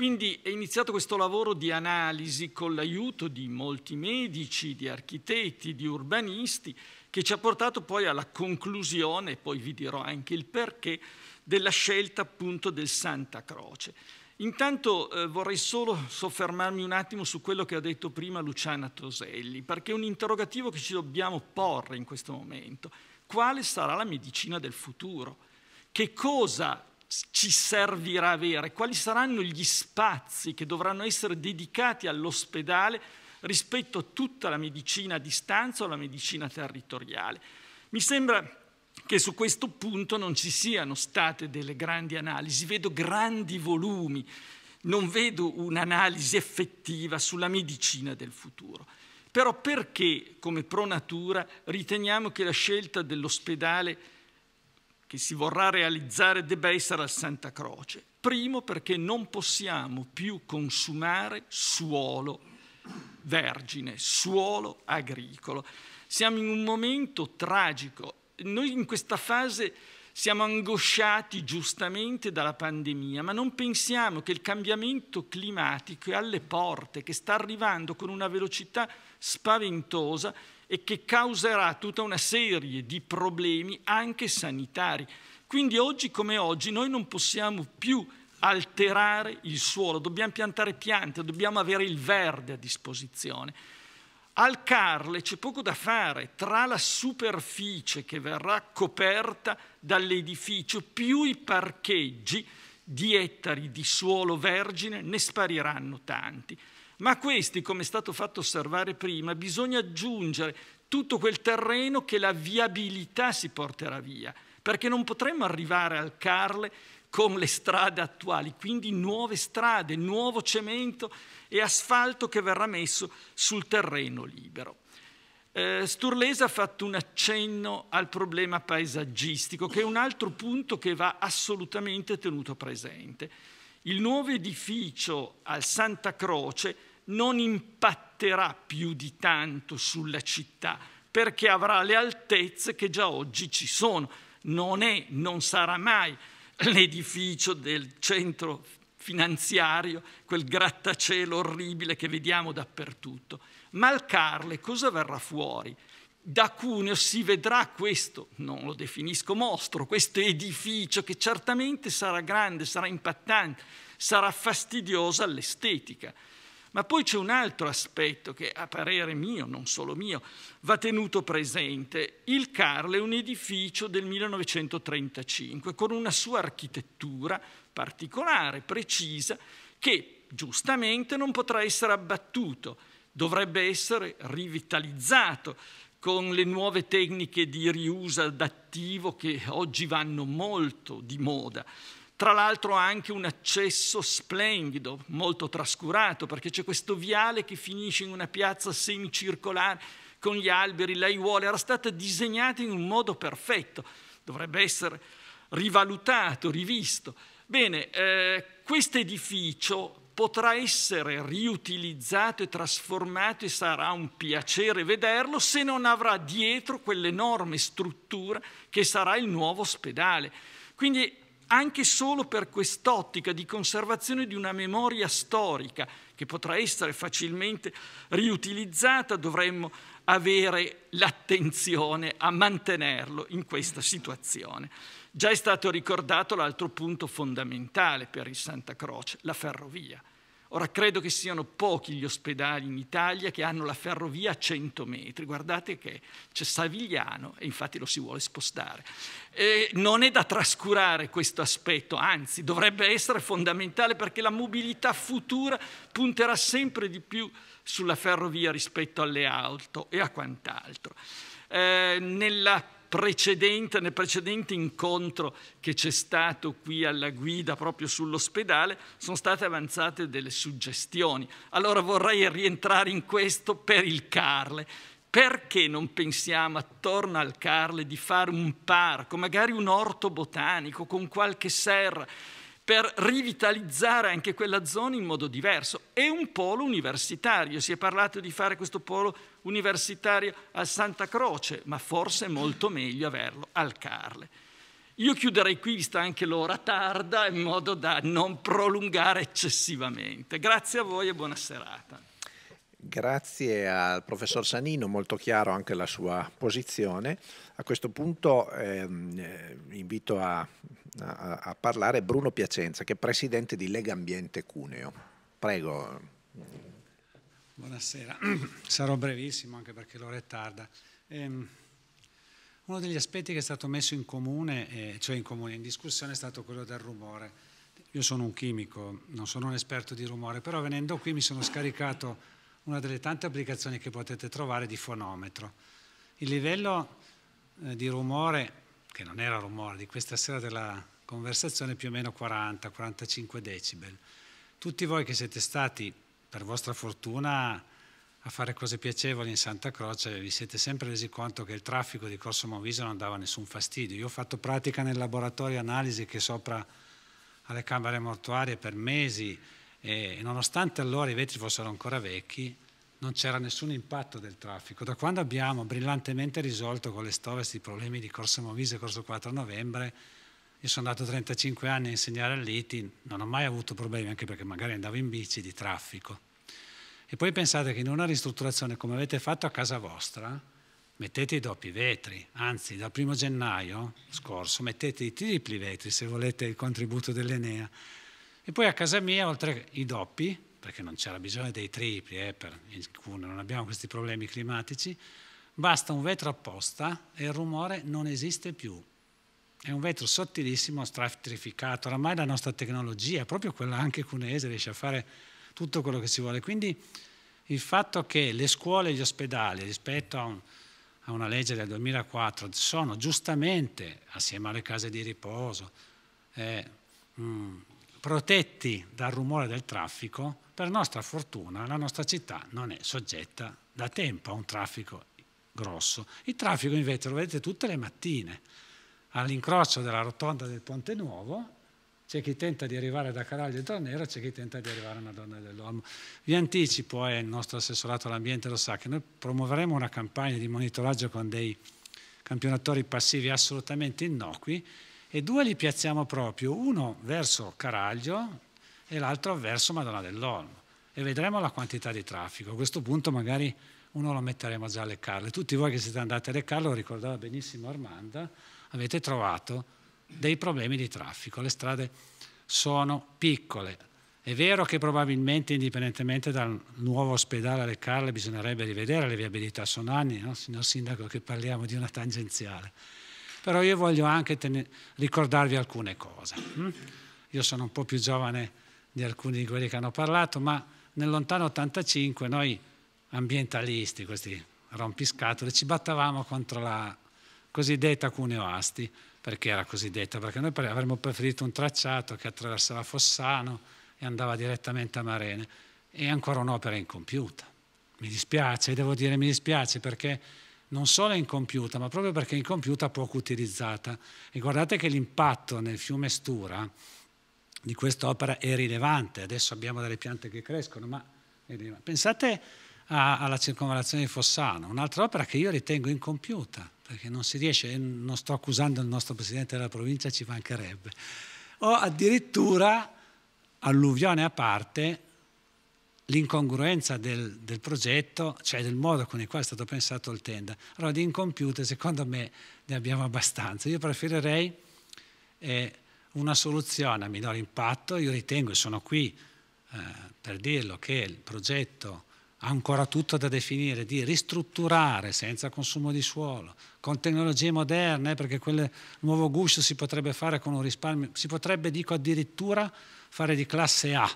Quindi è iniziato questo lavoro di analisi con l'aiuto di molti medici, di architetti, di urbanisti, che ci ha portato poi alla conclusione, poi vi dirò anche il perché, della scelta appunto del Santa Croce. Intanto eh, vorrei solo soffermarmi un attimo su quello che ha detto prima Luciana Toselli, perché è un interrogativo che ci dobbiamo porre in questo momento. Quale sarà la medicina del futuro? Che cosa ci servirà avere, quali saranno gli spazi che dovranno essere dedicati all'ospedale rispetto a tutta la medicina a distanza o la medicina territoriale. Mi sembra che su questo punto non ci siano state delle grandi analisi, vedo grandi volumi, non vedo un'analisi effettiva sulla medicina del futuro. Però perché, come pronatura, riteniamo che la scelta dell'ospedale che si vorrà realizzare debba essere al Santa Croce. Primo perché non possiamo più consumare suolo vergine, suolo agricolo. Siamo in un momento tragico. Noi in questa fase siamo angosciati giustamente dalla pandemia, ma non pensiamo che il cambiamento climatico è alle porte, che sta arrivando con una velocità spaventosa e che causerà tutta una serie di problemi anche sanitari. Quindi oggi come oggi noi non possiamo più alterare il suolo, dobbiamo piantare piante, dobbiamo avere il verde a disposizione. Al Carle c'è poco da fare, tra la superficie che verrà coperta dall'edificio più i parcheggi di ettari di suolo vergine ne spariranno tanti. Ma a questi, come è stato fatto osservare prima, bisogna aggiungere tutto quel terreno che la viabilità si porterà via, perché non potremo arrivare al Carle con le strade attuali, quindi nuove strade, nuovo cemento e asfalto che verrà messo sul terreno libero. Eh, Sturlese ha fatto un accenno al problema paesaggistico, che è un altro punto che va assolutamente tenuto presente. Il nuovo edificio al Santa Croce non impatterà più di tanto sulla città perché avrà le altezze che già oggi ci sono. Non è, non sarà mai l'edificio del centro finanziario, quel grattacielo orribile che vediamo dappertutto. Ma al Carle cosa verrà fuori? Da Cuneo si vedrà questo, non lo definisco mostro, questo edificio che certamente sarà grande, sarà impattante, sarà fastidioso all'estetica ma poi c'è un altro aspetto che, a parere mio, non solo mio, va tenuto presente. Il Carle è un edificio del 1935 con una sua architettura particolare, precisa, che giustamente non potrà essere abbattuto, dovrebbe essere rivitalizzato con le nuove tecniche di riuso adattivo che oggi vanno molto di moda tra l'altro ha anche un accesso splendido, molto trascurato, perché c'è questo viale che finisce in una piazza semicircolare con gli alberi, lei vuole, era stata disegnata in un modo perfetto, dovrebbe essere rivalutato, rivisto. Bene, eh, questo edificio potrà essere riutilizzato e trasformato e sarà un piacere vederlo se non avrà dietro quell'enorme struttura che sarà il nuovo ospedale. Quindi anche solo per quest'ottica di conservazione di una memoria storica che potrà essere facilmente riutilizzata, dovremmo avere l'attenzione a mantenerlo in questa situazione. Già è stato ricordato l'altro punto fondamentale per il Santa Croce, la ferrovia. Ora credo che siano pochi gli ospedali in Italia che hanno la ferrovia a 100 metri, guardate che c'è Savigliano e infatti lo si vuole spostare. E non è da trascurare questo aspetto, anzi dovrebbe essere fondamentale perché la mobilità futura punterà sempre di più sulla ferrovia rispetto alle auto e a quant'altro. Eh, nella precedente, nel precedente incontro che c'è stato qui alla guida proprio sull'ospedale, sono state avanzate delle suggestioni. Allora vorrei rientrare in questo per il Carle. Perché non pensiamo attorno al Carle di fare un parco, magari un orto botanico con qualche serra? per rivitalizzare anche quella zona in modo diverso. È un polo universitario, si è parlato di fare questo polo universitario a Santa Croce, ma forse è molto meglio averlo al Carle. Io chiuderei qui, vista anche l'ora tarda, in modo da non prolungare eccessivamente. Grazie a voi e buona serata. Grazie al professor Sanino, molto chiaro anche la sua posizione. A questo punto ehm, eh, invito a, a, a, parlare Bruno Piacenza, che è presidente di Lega Ambiente Cuneo. Prego. Buonasera, sarò brevissimo anche perché l'ora è tarda. Ehm, uno degli aspetti che è stato messo in comune, eh, cioè in comune, in discussione, è stato quello del rumore. Io sono un chimico, non sono un esperto di rumore, però venendo qui mi sono scaricato una delle tante applicazioni che potete trovare di fonometro. Il livello eh, di rumore, che non era rumore, di questa sera della conversazione è più o meno 40-45 decibel. Tutti voi che siete stati, per vostra fortuna, a fare cose piacevoli in Santa Croce, vi siete sempre resi conto che il traffico di Corso Moviso non dava nessun fastidio. Io ho fatto pratica nel laboratorio analisi che sopra alle camere mortuarie per mesi, e nonostante allora i vetri fossero ancora vecchi, non c'era nessun impatto del traffico. Da quando abbiamo brillantemente risolto con le stovest i problemi di Corso Movise e Corso 4 Novembre, io sono andato 35 anni a insegnare all'ITI, non ho mai avuto problemi, anche perché magari andavo in bici, di traffico. E poi pensate che in una ristrutturazione come avete fatto a casa vostra, mettete i doppi vetri, anzi dal primo gennaio scorso mettete i tripli vetri se volete il contributo dell'Enea, e poi a casa mia, oltre ai doppi, perché non c'era bisogno dei tripli, eh, per il cuneo, non abbiamo questi problemi climatici, basta un vetro apposta e il rumore non esiste più. È un vetro sottilissimo, stratificato, oramai la nostra tecnologia, proprio quella anche cuneese, riesce a fare tutto quello che si vuole. Quindi il fatto che le scuole e gli ospedali, rispetto a, un, a una legge del 2004, sono giustamente, assieme alle case di riposo, eh, mh, mm, protetti dal rumore del traffico, per nostra fortuna la nostra città non è soggetta da tempo a un traffico grosso. Il traffico invece lo vedete tutte le mattine. All'incrocio della rotonda del Ponte Nuovo c'è chi tenta di arrivare da Caraglio e Tornero, c'è chi tenta di arrivare a Madonna dell'Uomo. Vi anticipo, e eh, il nostro assessorato all'ambiente lo sa, che noi promuoveremo una campagna di monitoraggio con dei campionatori passivi assolutamente innocui e due li piazziamo proprio, uno verso Caraglio e l'altro verso Madonna dell'Olmo e vedremo la quantità di traffico. A questo punto magari uno lo metteremo già alle Carle. Tutti voi che siete andati alle Carle, lo ricordava benissimo Armanda, avete trovato dei problemi di traffico. Le strade sono piccole. È vero che probabilmente, indipendentemente dal nuovo ospedale alle Carle, bisognerebbe rivedere le viabilità. Sono anni, no? signor Sindaco, che parliamo di una tangenziale però io voglio anche tene, ricordarvi alcune cose. Hm? Io sono un po' più giovane di alcuni di quelli che hanno parlato, ma nel lontano 85 noi ambientalisti, questi rompiscatole, ci battavamo contro la cosiddetta Cuneo Asti, perché era cosiddetta, perché noi avremmo preferito un tracciato che attraversava Fossano e andava direttamente a Marene. È ancora un'opera incompiuta. Mi dispiace, devo dire mi dispiace perché non solo è incompiuta, ma proprio perché è incompiuta poco utilizzata. E guardate che l'impatto nel fiume Stura di quest'opera è rilevante. Adesso abbiamo delle piante che crescono, ma pensate a, alla circonvallazione di Fossano, un'altra opera che io ritengo incompiuta, perché non si riesce, non sto accusando il nostro presidente della provincia, ci mancherebbe. O addirittura, alluvione a parte, l'incongruenza del, del, progetto, cioè del modo con il quale è stato pensato il tenda. Allora di incompiute secondo me ne abbiamo abbastanza. Io preferirei eh, una soluzione a minore impatto. Io ritengo, e sono qui eh, per dirlo, che il progetto ha ancora tutto da definire, di ristrutturare senza consumo di suolo, con tecnologie moderne, eh, perché quel nuovo guscio si potrebbe fare con un risparmio, si potrebbe, dico addirittura, fare di classe A,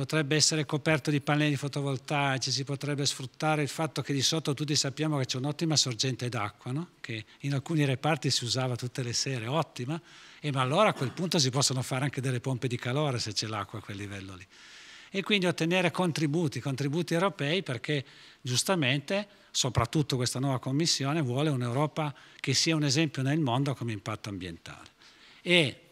potrebbe essere coperto di pannelli fotovoltaici, si potrebbe sfruttare il fatto che di sotto tutti sappiamo che c'è un'ottima sorgente d'acqua, no? che in alcuni reparti si usava tutte le sere, ottima, e ma allora a quel punto si possono fare anche delle pompe di calore se c'è l'acqua a quel livello lì. E quindi ottenere contributi, contributi europei perché giustamente, soprattutto questa nuova commissione, vuole un'Europa che sia un esempio nel mondo come impatto ambientale. E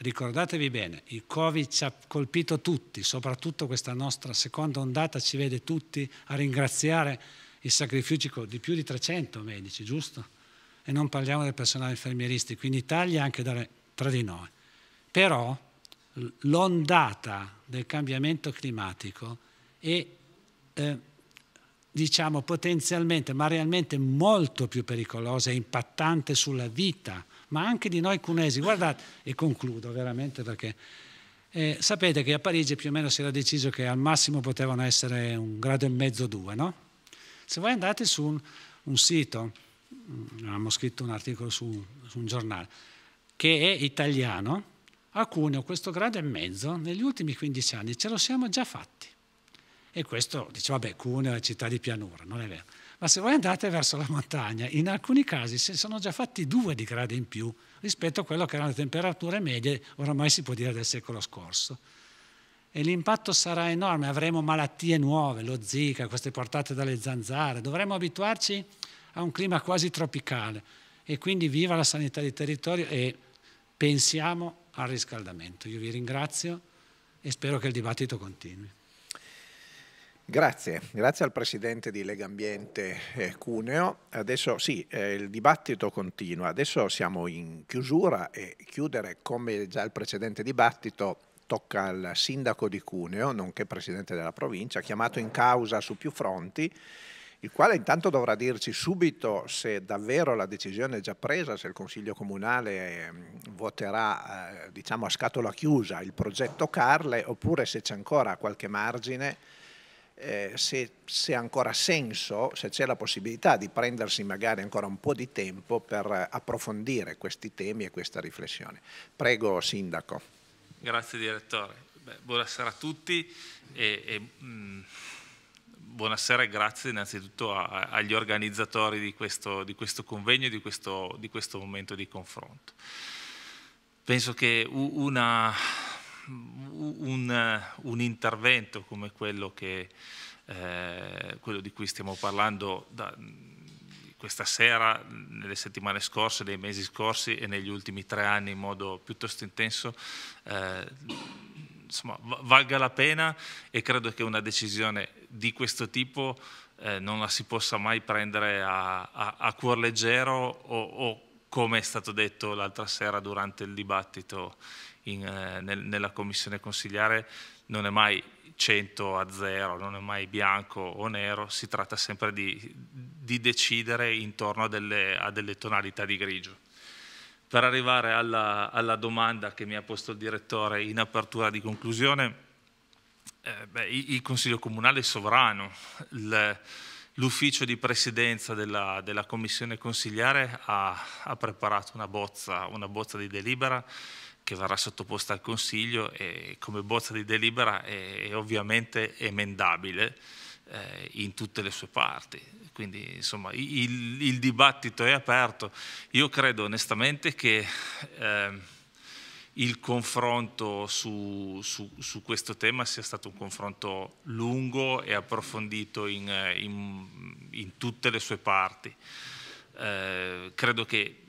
Ricordatevi bene, il Covid ci ha colpito tutti, soprattutto questa nostra seconda ondata ci vede tutti a ringraziare il sacrificio di più di 300 medici, giusto? E non parliamo del personale infermieristico, in Italia anche tra di noi. Però l'ondata del cambiamento climatico è eh, diciamo potenzialmente, ma realmente molto più pericolosa e impattante sulla vita ma anche di noi cunesi. Guardate, e concludo veramente perché eh, sapete che a Parigi più o meno si era deciso che al massimo potevano essere un grado e mezzo, due, no? Se voi andate su un, un sito, mm, abbiamo scritto un articolo su, su un giornale, che è italiano, a Cuneo questo grado e mezzo negli ultimi 15 anni ce lo siamo già fatti. E questo dice, vabbè, Cuneo è città di pianura, non è vero. Ma se voi andate verso la montagna, in alcuni casi si sono già fatti due di gradi in più rispetto a quello che erano le temperature medie, oramai si può dire del secolo scorso. E l'impatto sarà enorme, avremo malattie nuove, lo zika, queste portate dalle zanzare, dovremo abituarci a un clima quasi tropicale e quindi viva la sanità di territorio e pensiamo al riscaldamento. Io vi ringrazio e spero che il dibattito continui. Grazie, grazie al Presidente di Lega Ambiente eh, Cuneo. Adesso sì, eh, il dibattito continua, adesso siamo in chiusura e chiudere come già il precedente dibattito tocca al Sindaco di Cuneo, nonché Presidente della provincia, chiamato in causa su più fronti il quale intanto dovrà dirci subito se davvero la decisione è già presa, se il Consiglio Comunale ehm, voterà eh, diciamo, a scatola chiusa il progetto Carle oppure se c'è ancora qualche margine eh, se, se ha ancora senso, se c'è la possibilità di prendersi magari ancora un po' di tempo per approfondire questi temi e questa riflessione. Prego Sindaco. Grazie Direttore. Beh, buonasera a tutti e, e mh, mm, buonasera e grazie innanzitutto a, a, agli organizzatori di questo, di questo convegno e di, di questo momento di confronto. Penso che una, un, eh, un, intervento come quello, che, eh, quello, di cui stiamo parlando da, questa sera, nelle settimane scorse, nei mesi scorsi e negli ultimi tre anni in modo piuttosto intenso, eh, insomma, valga la pena e credo che una decisione di questo tipo eh, non la si possa mai prendere a, a, a cuor leggero o, o come è stato detto l'altra sera durante il dibattito in, eh, nel, nella commissione consigliare non è mai 100 a 0, non è mai bianco o nero, si tratta sempre di, di decidere intorno a delle, a delle, tonalità di grigio. Per arrivare alla, alla, domanda che mi ha posto il direttore in apertura di conclusione, eh, beh, il Consiglio Comunale è sovrano, l'ufficio di presidenza della, della Commissione Consigliare ha, ha preparato una bozza, una bozza di delibera che verrà sottoposta al Consiglio e come bozza di delibera è, è ovviamente emendabile eh, in tutte le sue parti. Quindi insomma il, il dibattito è aperto. Io credo onestamente che eh, il confronto su, su, su, questo tema sia stato un confronto lungo e approfondito in, in, in tutte le sue parti. Eh, credo che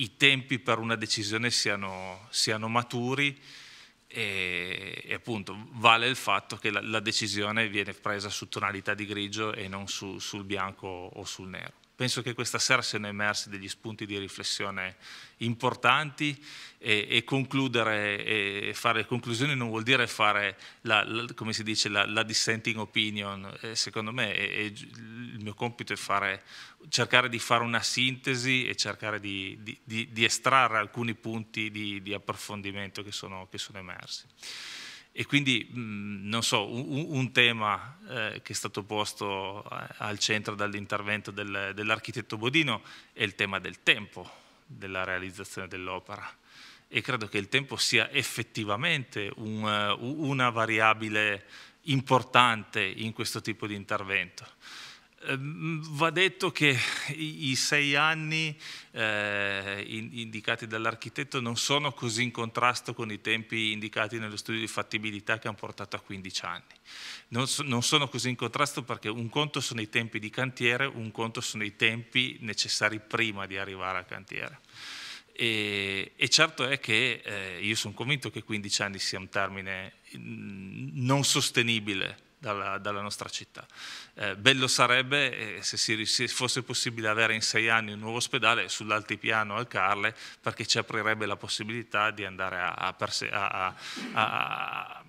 i tempi per una decisione siano, siano maturi e, e, appunto vale il fatto che la, la, decisione viene presa su tonalità di grigio e non su, sul bianco o sul nero penso che questa sera siano emersi degli spunti di riflessione importanti e, e concludere e fare conclusioni non vuol dire fare la, la come si dice la, la dissenting opinion eh, secondo me è, è, il mio compito è fare, cercare di fare una sintesi e cercare di, di, di, di estrarre alcuni punti di, approfondimento che sono, che sono emersi e quindi, mh, mm, non so, un, un tema eh, che è stato posto al centro dall'intervento del, dell'architetto Bodino è il tema del tempo della realizzazione dell'opera. E credo che il tempo sia effettivamente un, una variabile importante in questo tipo di intervento. Ehm, va detto che i sei anni eh, indicati dall'architetto non sono così in contrasto con i tempi indicati nello studio di fattibilità che hanno portato a 15 anni. Non, so, non, sono così in contrasto perché un conto sono i tempi di cantiere, un conto sono i tempi necessari prima di arrivare al cantiere. E, e certo è che eh, io sono convinto che 15 anni sia un termine mm, non sostenibile dalla, dalla nostra città. Eh, bello sarebbe eh, se, si, se, fosse possibile avere in sei anni un nuovo ospedale sull'altipiano al Carle perché ci aprirebbe la possibilità di andare a, a, a, a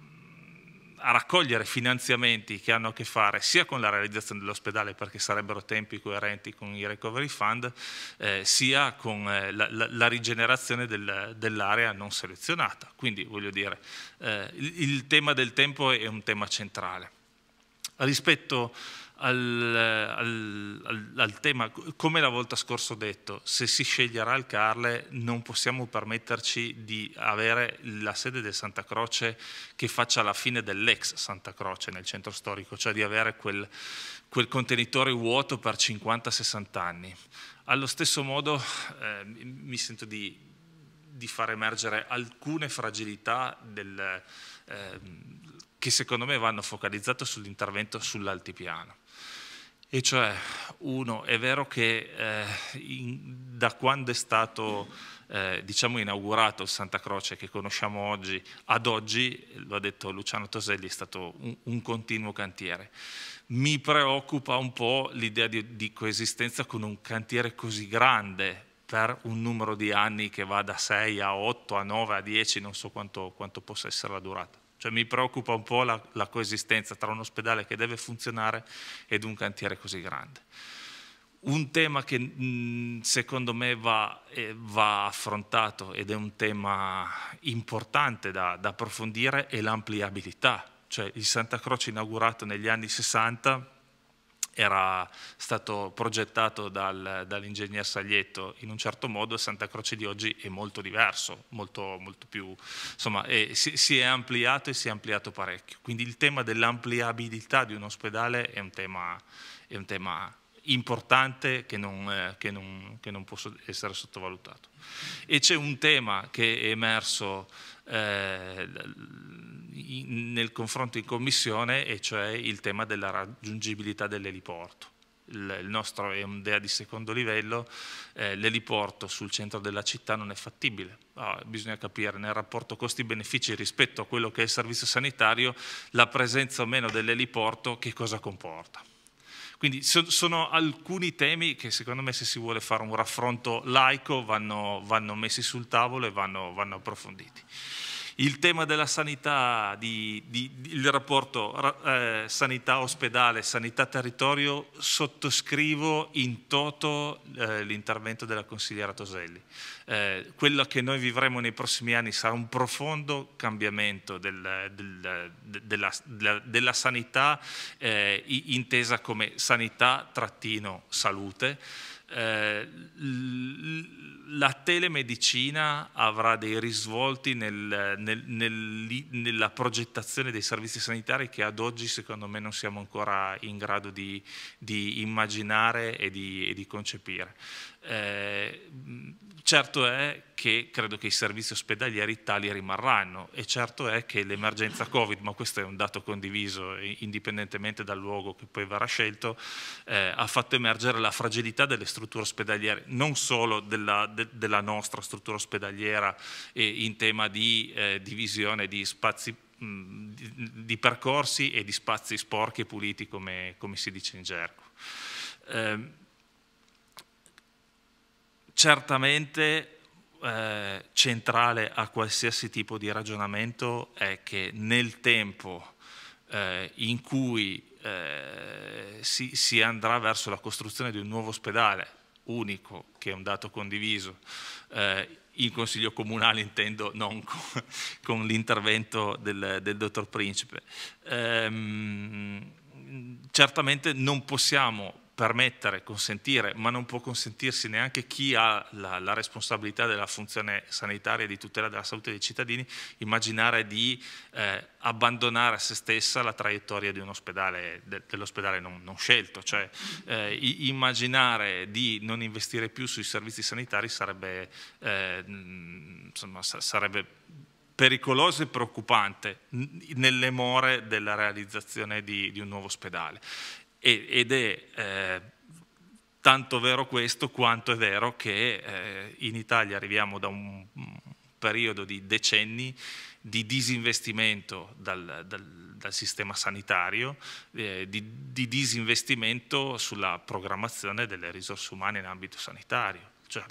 a raccogliere finanziamenti che hanno a che fare sia con la realizzazione dell'ospedale perché sarebbero tempi coerenti con i recovery fund, eh, sia con eh, la, la, la, rigenerazione del, dell'area non selezionata. Quindi voglio dire, eh, il, il tema del tempo è un tema centrale rispetto al, al, al, tema, come la volta scorsa ho detto, se si sceglierà il Carle non possiamo permetterci di avere la sede del Santa Croce che faccia la fine dell'ex Santa Croce nel centro storico, cioè di avere quel, quel contenitore vuoto per 50-60 anni. Allo stesso modo eh, mi sento di, di, far emergere alcune fragilità del... Eh, che secondo me vanno focalizzate sull'intervento sull'altipiano. E cioè, uno, è vero che eh, in, da quando è stato eh, diciamo inaugurato il Santa Croce che conosciamo oggi, ad oggi, lo ha detto Luciano Toselli, è stato un, un continuo cantiere. Mi preoccupa un po' l'idea di, di coesistenza con un cantiere così grande, per un numero di anni che va da 6 a 8, a 9, a 10, non so quanto, quanto possa essere la durata. Cioè mi preoccupa un po' la, la coesistenza tra un ospedale che deve funzionare ed un cantiere così grande. Un tema che mm, secondo me va, eh, va, affrontato ed è un tema importante da, da approfondire è l'ampliabilità. Cioè il Santa Croce inaugurato negli anni 60 era stato progettato dal, dall'ingegner Saglietto in un certo modo, Santa Croce di oggi è molto diverso, molto, molto più, insomma, è, si, si, è ampliato e si è ampliato parecchio. Quindi il tema dell'ampliabilità di un ospedale è un tema, è un tema importante che non, eh, che, non, che non, può essere sottovalutato. E c'è un tema che è emerso eh, in, nel confronto in commissione, e cioè il tema della raggiungibilità dell'eliporto. Il, il nostro è un DEA di secondo livello, eh, l'eliporto sul centro della città non è fattibile. Oh, bisogna capire nel rapporto costi-benefici rispetto a quello che è il servizio sanitario la presenza o meno dell'eliporto che cosa comporta. Quindi sono alcuni temi che secondo me se si vuole fare un raffronto laico vanno, vanno messi sul tavolo e vanno, vanno approfonditi il tema della sanità, di, di, il rapporto eh, sanità-ospedale, sanità-territorio, sottoscrivo in toto eh, l'intervento della consigliera Toselli. Eh, quello che noi vivremo nei prossimi anni sarà un profondo cambiamento del, del, de, della, della, della, sanità eh, intesa come sanità-salute eh, la telemedicina avrà dei risvolti nel, nel, nel, nella progettazione dei servizi sanitari che ad oggi secondo me non siamo ancora in grado di, di immaginare e di, e di concepire. Eh, Certo è che credo che i servizi ospedalieri tali rimarranno e certo è che l'emergenza Covid, ma questo è un dato condiviso indipendentemente dal luogo che poi verrà scelto, eh, ha fatto emergere la fragilità delle strutture ospedaliere, non solo della, de, della nostra struttura ospedaliera eh, in tema di eh, divisione di spazi di, percorsi e di spazi sporchi e puliti come, come si dice in gergo. Ehm, Certamente eh, centrale a qualsiasi tipo di ragionamento è che nel tempo eh, in cui eh, si, si, andrà verso la costruzione di un nuovo ospedale, unico, che è un dato condiviso, eh, in consiglio comunale intendo non con, con l'intervento del, del, dottor Principe. Ehm, certamente non possiamo permettere, consentire, ma non può consentirsi neanche chi ha la, la, responsabilità della funzione sanitaria e di tutela della salute dei cittadini, immaginare di eh, abbandonare a se stessa la traiettoria dell'ospedale de, dell non, non, scelto. Cioè, eh, immaginare di non investire più sui servizi sanitari sarebbe, eh, insomma, sarebbe pericoloso e preoccupante nelle more della realizzazione di, di, un nuovo ospedale ed è eh, tanto vero questo quanto è vero che eh, in Italia arriviamo da un periodo di decenni di disinvestimento dal, dal, dal sistema sanitario, eh, di, di disinvestimento sulla programmazione delle risorse umane in ambito sanitario cioè,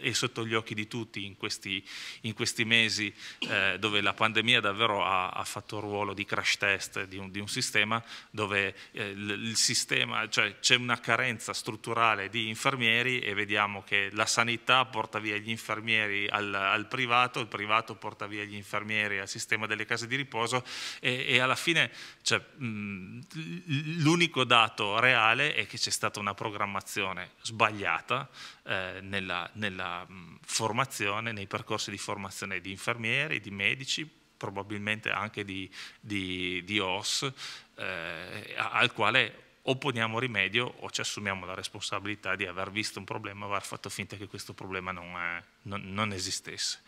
è sotto gli occhi di tutti in questi, in questi mesi eh, dove la pandemia davvero ha, ha, fatto il ruolo di crash test di un, di un sistema dove eh, il sistema, cioè, c'è una carenza strutturale di infermieri e vediamo che la sanità porta via gli infermieri al, al privato, il privato porta via gli infermieri al sistema delle case di riposo e, e alla fine cioè, mh, l'unico dato reale è che c'è stata una programmazione sbagliata eh, nella, nella mh, mm, formazione, nei percorsi di formazione di infermieri, di medici, probabilmente anche di, di, di OS, eh, al quale o poniamo rimedio o ci assumiamo la responsabilità di aver visto un problema o aver fatto finta che questo problema non, è, non, non esistesse.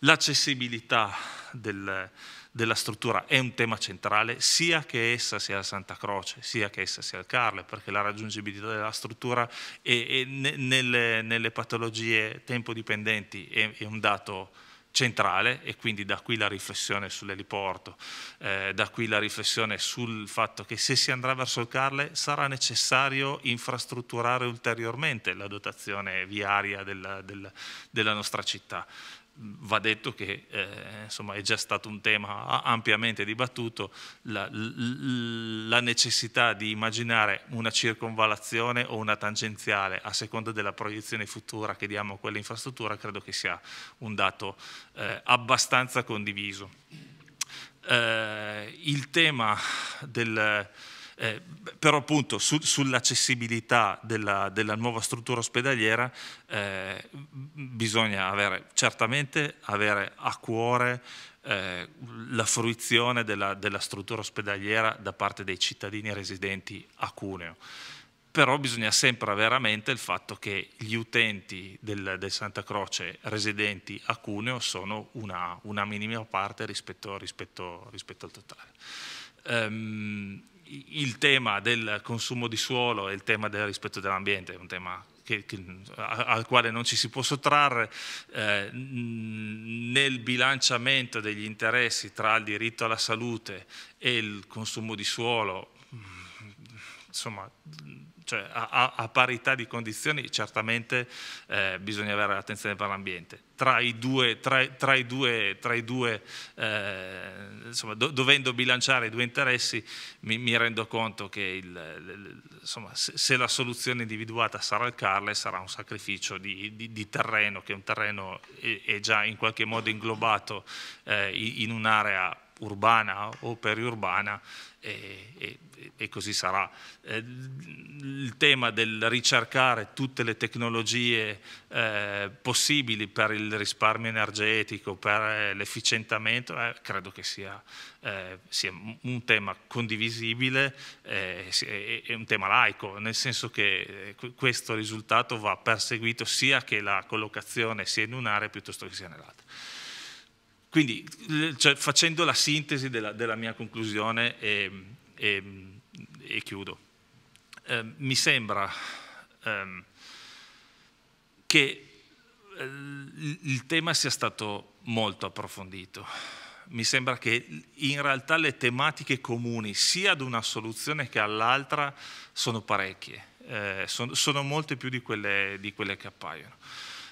L'accessibilità del, della struttura è un tema centrale, sia che essa sia la Santa Croce, sia che essa sia il Carle, perché la raggiungibilità della struttura è, è nelle, nelle, patologie tempo-dipendenti è, è un dato centrale e quindi da qui la riflessione sull'eliporto, eh, da qui la riflessione sul fatto che se si andrà verso il Carle sarà necessario infrastrutturare ulteriormente la dotazione viaria della, della, della nostra città va detto che eh, insomma, è già stato un tema ampiamente dibattuto, la, la, necessità di immaginare una circonvalazione o una tangenziale a seconda della proiezione futura che diamo a quell'infrastruttura credo che sia un dato eh, abbastanza condiviso. Eh, il tema del eh, però appunto su, sull'accessibilità della, della, nuova struttura ospedaliera eh, bisogna avere, certamente avere a cuore eh, la fruizione della, della struttura ospedaliera da parte dei cittadini residenti a Cuneo però bisogna sempre avere a mente il fatto che gli utenti del, del Santa Croce residenti a Cuneo sono una, una minima parte rispetto, rispetto, rispetto al totale. Um, il tema del consumo di suolo e il tema del rispetto dell'ambiente è un tema che, che, al quale non ci si può sottrarre eh, nel bilanciamento degli interessi tra il diritto alla salute e il consumo di suolo. Mm, insomma, cioè a, a, parità di condizioni certamente eh, bisogna avere attenzione per l'ambiente. Tra i due, tra, tra i due, tra i due eh, insomma, do, dovendo bilanciare i due interessi, mi, mi rendo conto che il, il, insomma, se, se, la soluzione individuata sarà il Carle sarà un sacrificio di, di, di terreno, che è un terreno è, eh, è, già in qualche modo inglobato eh, in un'area urbana o periurbana e, e, e così sarà. Eh, il tema del ricercare tutte le tecnologie eh, possibili per il risparmio energetico, per l'efficientamento, eh, credo che sia, eh, sia, un tema condivisibile eh, e un tema laico, nel senso che questo risultato va perseguito sia che la collocazione sia in un'area piuttosto che sia nell'altra. Quindi cioè, facendo la sintesi della, della mia conclusione e, ehm, e, ehm, e chiudo, eh, mi sembra ehm, che eh, il tema sia stato molto approfondito. Mi sembra che in realtà le tematiche comuni sia ad una soluzione che all'altra sono parecchie, eh, sono, sono molte più di quelle, di quelle che appaiono.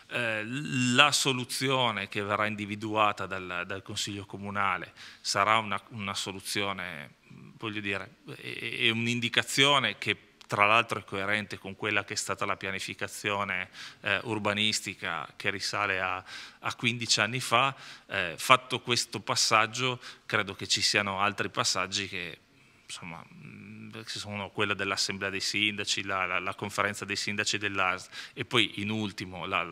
Eh, la soluzione che verrà individuata dal, dal Consiglio Comunale sarà una, una soluzione, voglio dire, è, è un'indicazione che tra l'altro è coerente con quella che è stata la pianificazione eh, urbanistica che risale a, a 15 anni fa, eh, fatto questo passaggio credo che ci siano altri passaggi che insomma, mm, ci sono quella dell'Assemblea dei Sindaci, la, la, la conferenza dei sindaci dell'AS e poi in ultimo la,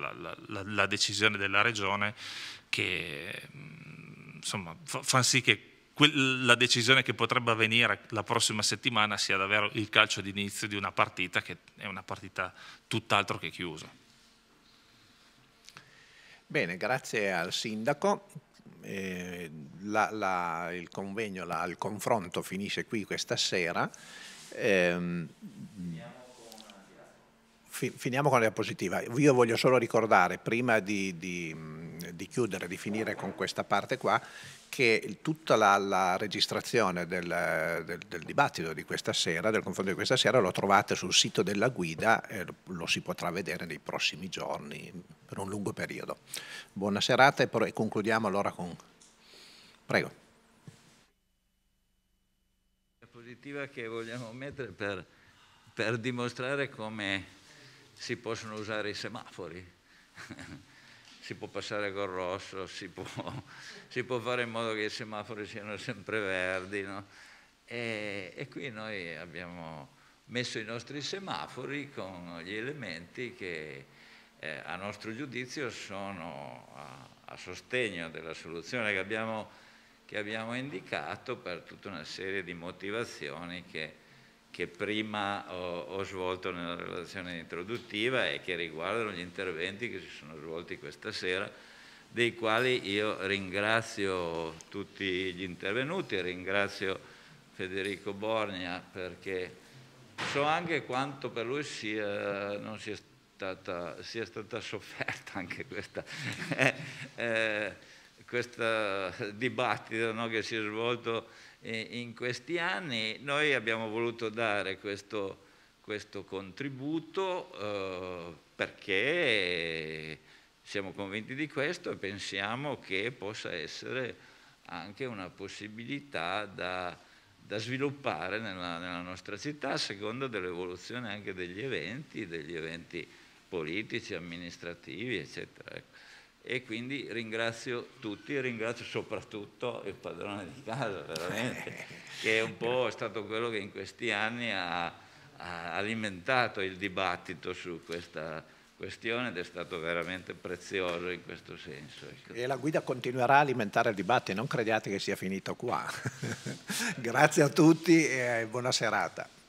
la decisione della Regione che mm, insomma, fa, fa sì che la decisione che potrebbe avvenire la prossima settimana sia davvero il calcio d'inizio di una partita che è una partita tutt'altro che chiusa. Bene, grazie al Sindaco eh, la, la, il convegno, la, il confronto finisce qui questa sera. Eh, finiamo con la diapositiva. Io voglio solo ricordare, prima di, di di chiudere, di finire con questa parte qua, che tutta la, la registrazione del, del, del, dibattito di questa sera, del confronto di questa sera, lo trovate sul sito della guida e lo, lo si potrà vedere nei prossimi giorni, per un lungo periodo. Buona serata e, e concludiamo allora con... Prego. La positiva che vogliamo mettere per, per dimostrare come si possono usare i semafori. si può passare col rosso, si può, si può fare in modo che i semafori siano sempre verdi. No? E, e qui noi abbiamo messo i nostri semafori con gli elementi che eh, a nostro giudizio sono a, a sostegno della soluzione che abbiamo, che abbiamo, indicato per tutta una serie di motivazioni che che prima ho, ho, svolto nella relazione introduttiva e che riguardano gli interventi che si sono svolti questa sera, dei quali io ringrazio tutti gli intervenuti, ringrazio Federico Borgna perché so anche quanto per lui sia, non sia stata, sia stata sofferta anche questa... eh, eh, questo dibattito no, che si è svolto in questi anni noi abbiamo voluto dare questo, questo contributo eh, perché siamo convinti di questo e pensiamo che possa essere anche una possibilità da, da sviluppare nella, nella, nostra città a seconda dell'evoluzione anche degli eventi, degli eventi politici, amministrativi, eccetera. Ecco e quindi ringrazio tutti, ringrazio soprattutto il padrone di casa, veramente, che è un po' stato quello che in questi anni ha, ha alimentato il dibattito su questa questione ed è stato veramente prezioso in questo senso. Ecco. E la guida continuerà a alimentare il dibattito, non crediate che sia finito qua. Grazie a tutti e buona serata.